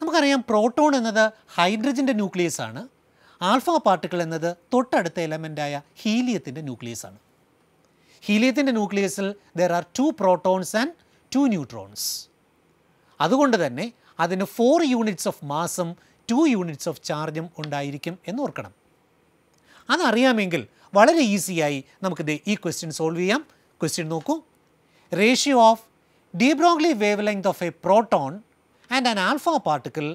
നമുക്കറിയാം പ്രോട്ടോൺ എന്നത് ഹൈഡ്രജൻ്റെ ന്യൂക്ലിയസ് ആണ് ആൽഫ പാർട്ടിക്കിൾ എന്നത് തൊട്ടടുത്ത എലമെൻ്റായ ഹീലിയത്തിൻ്റെ ന്യൂക്ലിയസ് ആണ് ഹീലിയത്തിൻ്റെ ന്യൂക്ലിയസിൽ there are two protons and two neutrons അതുകൊണ്ട് തന്നെ അതിന് ഫോർ യൂണിറ്റ്സ് ഓഫ് മാസും ടു യൂണിറ്റ്സ് ഓഫ് ചാർജും ഉണ്ടായിരിക്കും എന്ന് ഓർക്കണം അതറിയാമെങ്കിൽ വളരെ ഈസിയായി നമുക്കിത് ഈ ക്വസ്റ്റ്യൻ സോൾവ് ചെയ്യാം ക്വസ്റ്റ്യൻ നോക്കൂ ratio of de Broglie wavelength of a proton and an alpha particle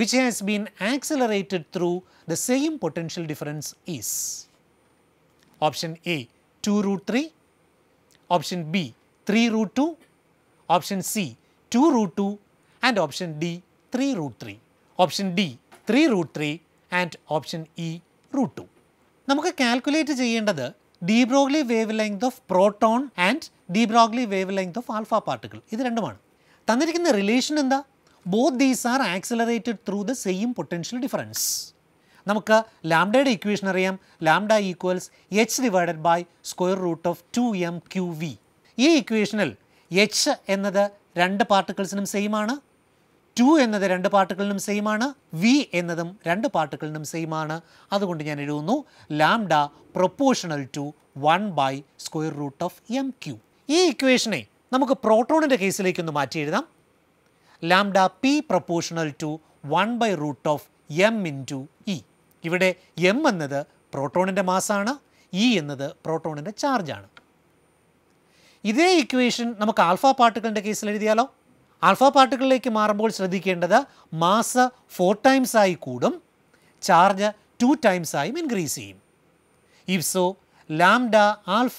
which has been accelerated through the same potential difference is option A 2 root 3, option B 3 root 2, option C 2 root 2 and option D 3 root 3, option D 3 root 3 and option E root two നമുക്ക് calculate ചെയ്യേണ്ടത് de Broglie wavelength of proton and de Broglie wavelength of alpha particle ഇത് രണ്ടുമാണ് തന്നിരിക്കുന്ന relation എന്താ both these are accelerated through the same potential difference നമുക്ക് ലാംഡയുടെ equation അറിയാം lambda equals H divided by square root of two M Q V ഈ ഇക്വേഷനിൽ H എന്നത് രണ്ട് പാർട്ടിക്കിൾസിനും സെയിം ആണ് ടു എന്നത് രണ്ട് പാർട്ടിക്കിളിനും സെയിം ആണ് വി എന്നതും രണ്ട് പാർട്ടിക്കിളിനും സെയിം ആണ് അതുകൊണ്ട് ഞാൻ എഴുതുന്നു lambda proportional to one by square root of M Q ഈ ഇക്വേഷനെ നമുക്ക് പ്രോട്ടോണിൻ്റെ കേസിലേക്കൊന്ന് മാറ്റി എഴുതാം lambda P proportional to one by root of M in E ഇവിടെ എം എന്നത് പ്രോട്ടോണിൻ്റെ മാസാണ് ഇ e എന്നത് പ്രോട്ടോണിൻ്റെ ചാർജാണ് ഇതേ ഇക്വേഷൻ നമുക്ക് ആൽഫ പാർട്ടിക്കിളിൻ്റെ കേസിൽ എഴുതിയാലോ ആൽഫ പാർട്ടിക്കിളിലേക്ക് മാറുമ്പോൾ ശ്രദ്ധിക്കേണ്ടത് മാസ് ഫോർ ടൈംസ് ആയി കൂടും ചാർജ് ടു ടൈംസ് ആയും ഇൻക്രീസ് ചെയ്യും if so lambda alpha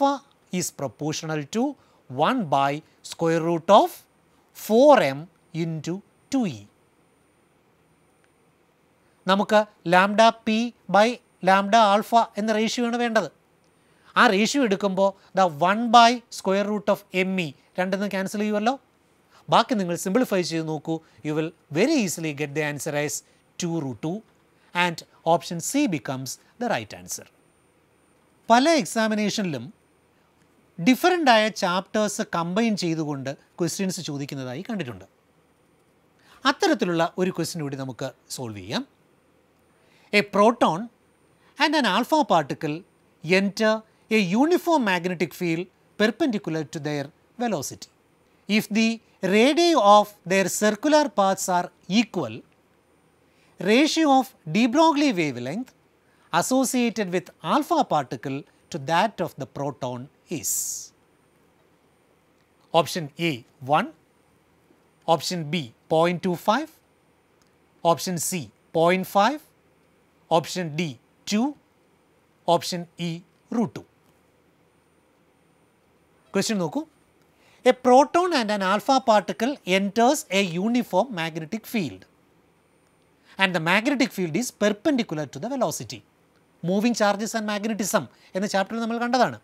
is proportional to one by square root of four M into two E നമുക്ക് lambda P by lambda alpha എന്ന റേഷ്യോയാണ് വേണ്ടത് ആ റേഷ്യോ എടുക്കുമ്പോൾ the one by square root of M E e രണ്ടെന്ന് cancel ചെയ്യുമല്ലോ ബാക്കി നിങ്ങൾ സിംപ്ലിഫൈ ചെയ്ത് നോക്കൂ you will very easily get the answer as two root two and option C becomes the right answer പല എക്സാമിനേഷനിലും ഡിഫറെൻ്റ് ആയ ചാപ്റ്റേഴ്സ് കമ്പൈൻ ചെയ്തുകൊണ്ട് ക്വസ്റ്റ്യൻസ് ചോദിക്കുന്നതായി കണ്ടിട്ടുണ്ട് അത്തരത്തിലുള്ള ഒരു ക്വസ്റ്റ്യൻ കൂടി നമുക്ക് സോൾവ് ചെയ്യാം a proton and an alpha particle enter a uniform magnetic field perpendicular to their velocity. If the radii of their circular paths are equal, ratio of de Broglie wavelength associated with alpha particle to that of the proton is option A 1, option B 0.25, option C 0.5, option D 2, option E root 2. Question Noku. A proton and an alpha particle enters a uniform magnetic field and the magnetic field is perpendicular to the velocity. Moving charges and magnetism എന്ന ചാപ്റ്ററിൽ നമ്മൾ കണ്ടതാണ്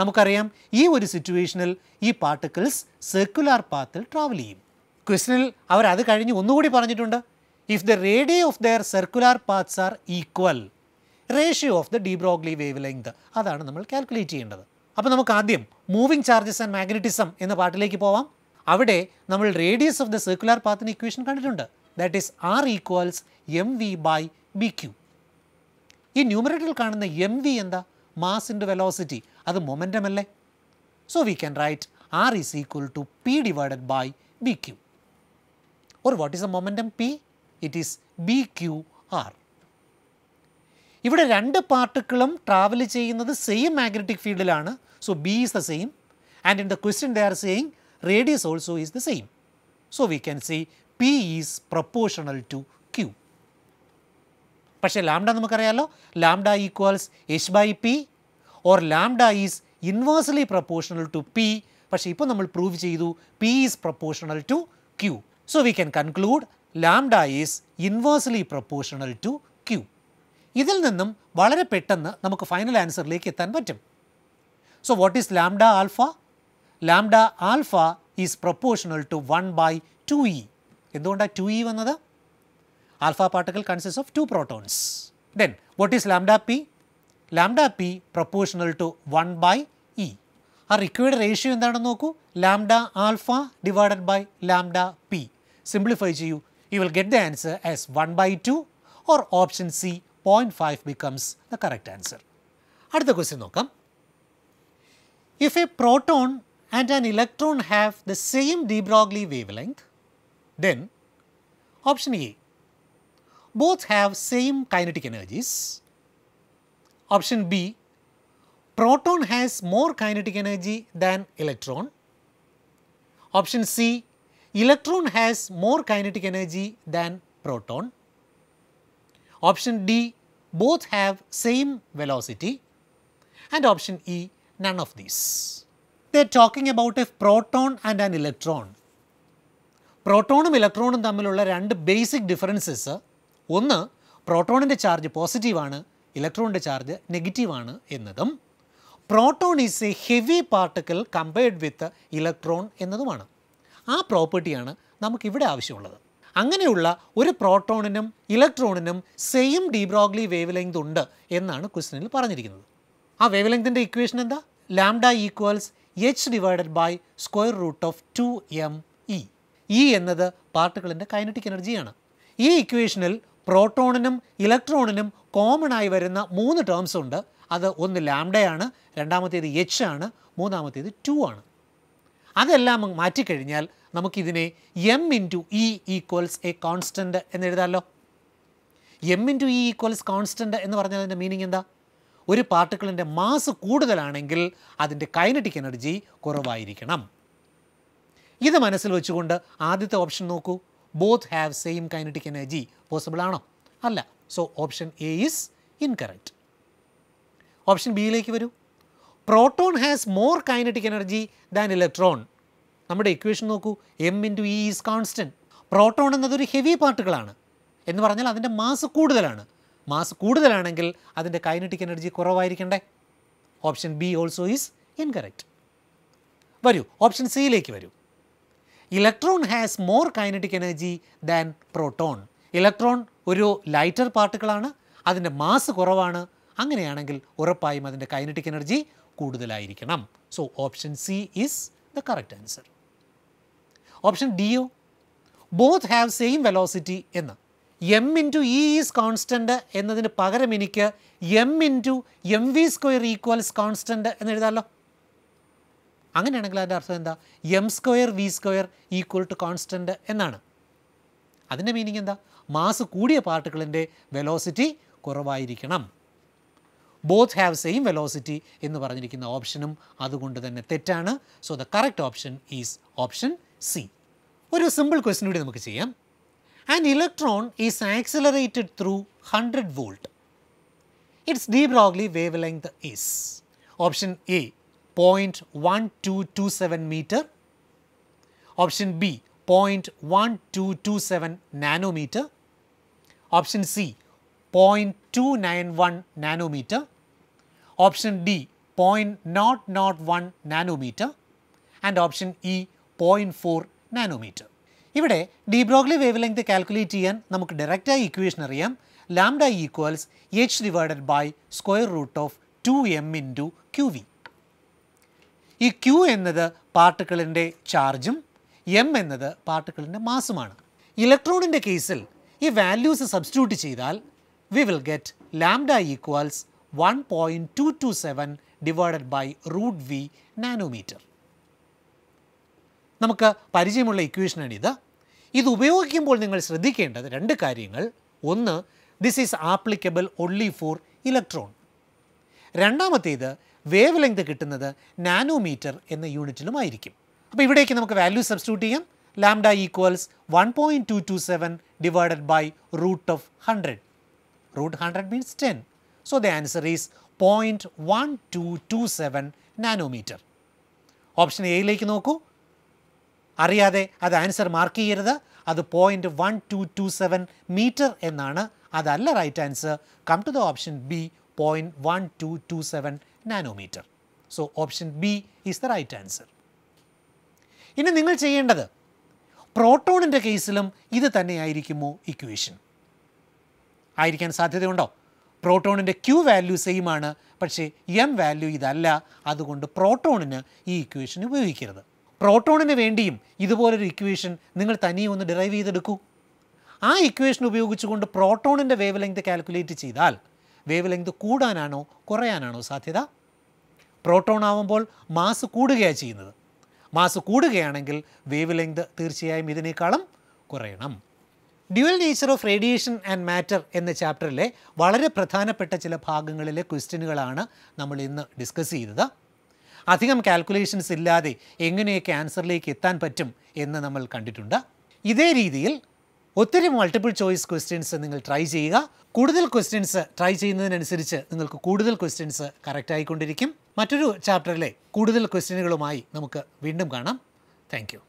നമുക്കറിയാം ഈ ഒരു സിറ്റുവേഷനിൽ ഈ particles circular പാത്തിൽ travel ചെയ്യും ക്വസ്റ്റിനിൽ അവർ അത് കഴിഞ്ഞ് ഒന്നുകൂടി പറഞ്ഞിട്ടുണ്ട് if the radii of their circular paths are equal, ratio of the de Broglie wavelength അതാണ് നമ്മൾ കാൽക്കുലേറ്റ് ചെയ്യേണ്ടത് അപ്പോൾ നമുക്ക് ആദ്യം മൂവിങ് ചാർജസ് ആൻഡ് മാഗ്നറ്റിസം എന്ന പാട്ടിലേക്ക് പോവാം അവിടെ നമ്മൾ റേഡിയസ് ഓഫ് ദ സർക്കുലർ പാത്തിന് ഇക്വേഷൻ കണ്ടിട്ടുണ്ട് that is R equals M V by B Q ഈ ന്യൂമറേറ്ററിൽ കാണുന്ന എം വി എന്താ മാസ് ഇൻറ്റു വെലോസിറ്റി അത് മൊമെൻറ്റം അല്ലേ so we can write R is equal to P divided by B Q or what is a momentum P it is B Q R ഇവിടെ രണ്ട് പാർട്ടിക്കിളും travel ചെയ്യുന്നത് same magnetic ഫീൽഡിലാണ് so B is the same and in the question they are saying radius also is the same so we can say P is proportional to Q പക്ഷേ lambda നമുക്കറിയാലോ lambda equals H by P or lambda is inversely proportional to P പക്ഷേ ഇപ്പോൾ നമ്മൾ prove ചെയ്തു P is proportional to Q so we can conclude lambda is inversely proportional to Q ഇതിൽ നിന്നും വളരെ പെട്ടെന്ന് നമുക്ക് ഫൈനൽ ആൻസറിലേക്ക് എത്താൻ പറ്റും so what is lambda alpha lambda alpha is proportional to one by two E എന്തുകൊണ്ടാണ് ടു ഇ വന്നത് alpha particle consist of two protons then what is lambda P lambda P proportional to one by E ആ required ratio എന്താണെന്ന് നോക്കൂ lambda alpha divided by lambda P simplify ചെയ്യൂ you will get the answer as 1 by 2 or option C 0.5 becomes the correct answer. the question come. If a proton and an electron have the same de Broglie wavelength, then option A, both have same kinetic energies. Option B, proton has more kinetic energy than electron. Option C, Electron has more kinetic energy than proton. Option D, both have same velocity and option E, none of these. They are talking about a proton and an electron. പ്രോട്ടോണും ഇലക്ട്രോണും തമ്മിലുള്ള രണ്ട് basic differences ഒന്ന് പ്രോട്ടോണിൻ്റെ charge പോസിറ്റീവാണ് ഇലക്ട്രോണിൻ്റെ charge നെഗറ്റീവാണ് എന്നതും proton is a heavy particle compared with electron എന്നതുമാണ് ആ പ്രോപ്പർട്ടിയാണ് നമുക്കിവിടെ ആവശ്യമുള്ളത് അങ്ങനെയുള്ള ഒരു പ്രോട്ടോണിനും ഇലക്ട്രോണിനും സെയിം ഡീബ്രോഗ്ലി വേവ് ലെങ്ത് ഉണ്ട് എന്നാണ് ക്വസ്റ്റിനിൽ പറഞ്ഞിരിക്കുന്നത് ആ വേവ് ലെങ്തിൻ്റെ ഇക്വേഷൻ എന്താ lambda equals H divided by square root of two M E E എന്നത് പാർട്ടിക്കിളിൻ്റെ കൈനറ്റിക് എനർജിയാണ് ഈ ഇക്വേഷനിൽ പ്രോട്ടോണിനും ഇലക്ട്രോണിനും കോമൺ ആയി വരുന്ന മൂന്ന് ടേംസ് ഉണ്ട് അത് ഒന്ന് ലാംഡയാണ് രണ്ടാമത്തേത് എച്ച് ആണ് മൂന്നാമത്തേത് ടു ആണ് അതെല്ലാം മാറ്റിക്കഴിഞ്ഞാൽ നമുക്കിതിനെ M into E equals a constant എഴുതാമല്ലോ M into E equals constant എന്ന് പറഞ്ഞാൽ അതിൻ്റെ മീനിങ് എന്താ ഒരു പാർട്ടിക്കിളിൻ്റെ മാസ് കൂടുതലാണെങ്കിൽ അതിൻ്റെ കൈനറ്റിക് എനർജി കുറവായിരിക്കണം ഇത് മനസ്സിൽ വെച്ചുകൊണ്ട് ആദ്യത്തെ ഓപ്ഷൻ നോക്കൂ both have same kinetic energy possible ആണോ അല്ല so option A is incorrect option ബിയിലേക്ക് വരൂ proton has more kinetic energy than electron നമ്മുടെ ഇക്വേഷൻ നോക്കൂ M into E is constant proton എന്നതൊരു ഹെവി പാർട്ടിക്കിളാണ് എന്ന് പറഞ്ഞാൽ അതിൻ്റെ മാസ് കൂടുതലാണ് മാസ് കൂടുതലാണെങ്കിൽ അതിൻ്റെ കൈനറ്റിക് എനർജി കുറവായിരിക്കണ്ടേ option B also is incorrect വരൂ ഓപ്ഷൻ സിയിലേക്ക് വരൂ electron has more kinetic energy than proton electron ഒരു ലൈറ്റർ പാർട്ടിക്കിളാണ് അതിൻ്റെ മാസ് കുറവാണ് അങ്ങനെയാണെങ്കിൽ ഉറപ്പായും അതിൻ്റെ കൈനറ്റിക് എനർജി കൂടുതലായിരിക്കണം so option C is the correct answer option ഡിയോ ബോത്ത് ഹാവ് സെയിം വെലോസിറ്റി എന്ന് M into E is constant എന്നതിന് പകരം എനിക്ക് M into M V square equals constant എന്ന് എഴുതാമല്ലോ അങ്ങനെയാണെങ്കിൽ അതിൻ്റെ അർത്ഥം എന്താ M square V square equal to constant എന്നാണ് അതിൻ്റെ മീനിങ് എന്താ മാസ് കൂടിയ പാർട്ടിക്കിളിൻ്റെ വെലോസിറ്റി കുറവായിരിക്കണം ബോത്ത് ഹാവ് സെയിം വെലോസിറ്റി എന്ന് പറഞ്ഞിരിക്കുന്ന ഓപ്ഷനും അതുകൊണ്ട് തന്നെ തെറ്റാണ് so the correct option is option c. What is a simple question? An electron is accelerated through 100 volt. Its de Broglie wavelength is option A 0. 0.1227 meter, option B 0.1227 nanometer, option C 0.291 nanometer, option D 0.001 nanometer, and option E point four nanometre ഇവിടെ de Broglie wavelength calculate ചെയ്യാൻ നമുക്ക് ഡയറക്റ്റായി equation അറിയാം lambda equals H divided by square root of two M two Q V ഈ Q എന്നത് പാർട്ടിക്കിളിൻ്റെ ചാർജും M എന്നത് പാർട്ടിക്കിളിൻ്റെ മാസുമാണ് ഇലക്ട്രോണിൻ്റെ കേസിൽ ഈ വാല്യൂസ് സബ്സ്റ്റിറ്റ്യൂട്ട് ചെയ്താൽ we will get lambda equals one point two two seven divided by root V nanometre നമുക്ക് പരിചയമുള്ള ഇക്വേഷനാണിത് ഇത് ഉപയോഗിക്കുമ്പോൾ നിങ്ങൾ ശ്രദ്ധിക്കേണ്ടത് രണ്ട് കാര്യങ്ങൾ ഒന്ന് this is applicable only for electron രണ്ടാമത്തേത് വേവ് ലെങ്ത് കിട്ടുന്നത് നാനോമീറ്റർ എന്ന യൂണിറ്റിലുമായിരിക്കും അപ്പോൾ ഇവിടേക്ക് നമുക്ക് വാല്യൂ സബ്സ്റ്റിറ്റ്യൂട്ട് ചെയ്യാം lambda equals one point two two seven divided by root of hundred root hundred means ten so the answer is point one two two seven nanometre option എയിലേക്ക് നോക്കൂ അറിയാതെ അത് ആൻസർ മാർക്ക് ചെയ്യരുത് അത് point one two two seven metre എന്നാണ് അതല്ല right answer come to the option B point one two two seven nanometre so option B is the right answer ഇനി നിങ്ങൾ ചെയ്യേണ്ടത് പ്രോട്ടോണിൻ്റെ കേസിലും ഇത് തന്നെയായിരിക്കുമോ ഇക്വേഷൻ ആയിരിക്കാൻ സാധ്യതയുണ്ടോ പ്രോട്ടോണിൻ്റെ ക്യൂ വാല്യൂ സെയിം ആണ് പക്ഷേ എം വാല്യൂ ഇതല്ല അതുകൊണ്ട് പ്രോട്ടോണിന് ഈ ഇക്വേഷൻ ഉപയോഗിക്കരുത് പ്രോട്ടോണിന് വേണ്ടിയും ഇതുപോലൊരു ഇക്വേഷൻ നിങ്ങൾ തനിയെ ഒന്ന് ഡിറൈവ് ചെയ്തെടുക്കൂ ആ ഇക്വേഷൻ ഉപയോഗിച്ചുകൊണ്ട് പ്രോട്ടോണിൻ്റെ വേവ് ലെങ്ത് കാൽക്കുലേറ്റ് ചെയ്താൽ വേവ് ലെങ്ത് കൂടാനാണോ കുറയാനാണോ സാധ്യത പ്രോട്ടോൺ ആവുമ്പോൾ മാസ് കൂടുകയാണ് ചെയ്യുന്നത് മാസ് കൂടുകയാണെങ്കിൽ വേവ് ലെങ്ത് തീർച്ചയായും ഇതിനേക്കാളും കുറയണം dual nature of radiation and matter എന്ന ചാപ്റ്ററിലെ വളരെ പ്രധാനപ്പെട്ട ചില ഭാഗങ്ങളിലെ ക്വസ്റ്റ്യനുകളാണ് നമ്മൾ ഇന്ന് ഡിസ്കസ് ചെയ്തത് അധികം കാൽക്കുലേഷൻസ് ഇല്ലാതെ എങ്ങനെ ക്യാൻസറിലേക്ക് എത്താൻ പറ്റും എന്ന് നമ്മൾ കണ്ടിട്ടുണ്ട് ഇതേ രീതിയിൽ ഒത്തിരി മൾട്ടിപ്പിൾ ചോയ്സ് ക്വസ്റ്റ്യൻസ് നിങ്ങൾ ട്രൈ ചെയ്യുക കൂടുതൽ ക്വസ്റ്റ്യൻസ് ട്രൈ ചെയ്യുന്നതിനനുസരിച്ച് നിങ്ങൾക്ക് കൂടുതൽ ക്വസ്റ്റ്യൻസ് കറക്റ്റ് ആയിക്കൊണ്ടിരിക്കും മറ്റൊരു ചാപ്റ്ററിലെ കൂടുതൽ ക്വസ്റ്റ്യനുകളുമായി നമുക്ക് വീണ്ടും കാണാം താങ്ക്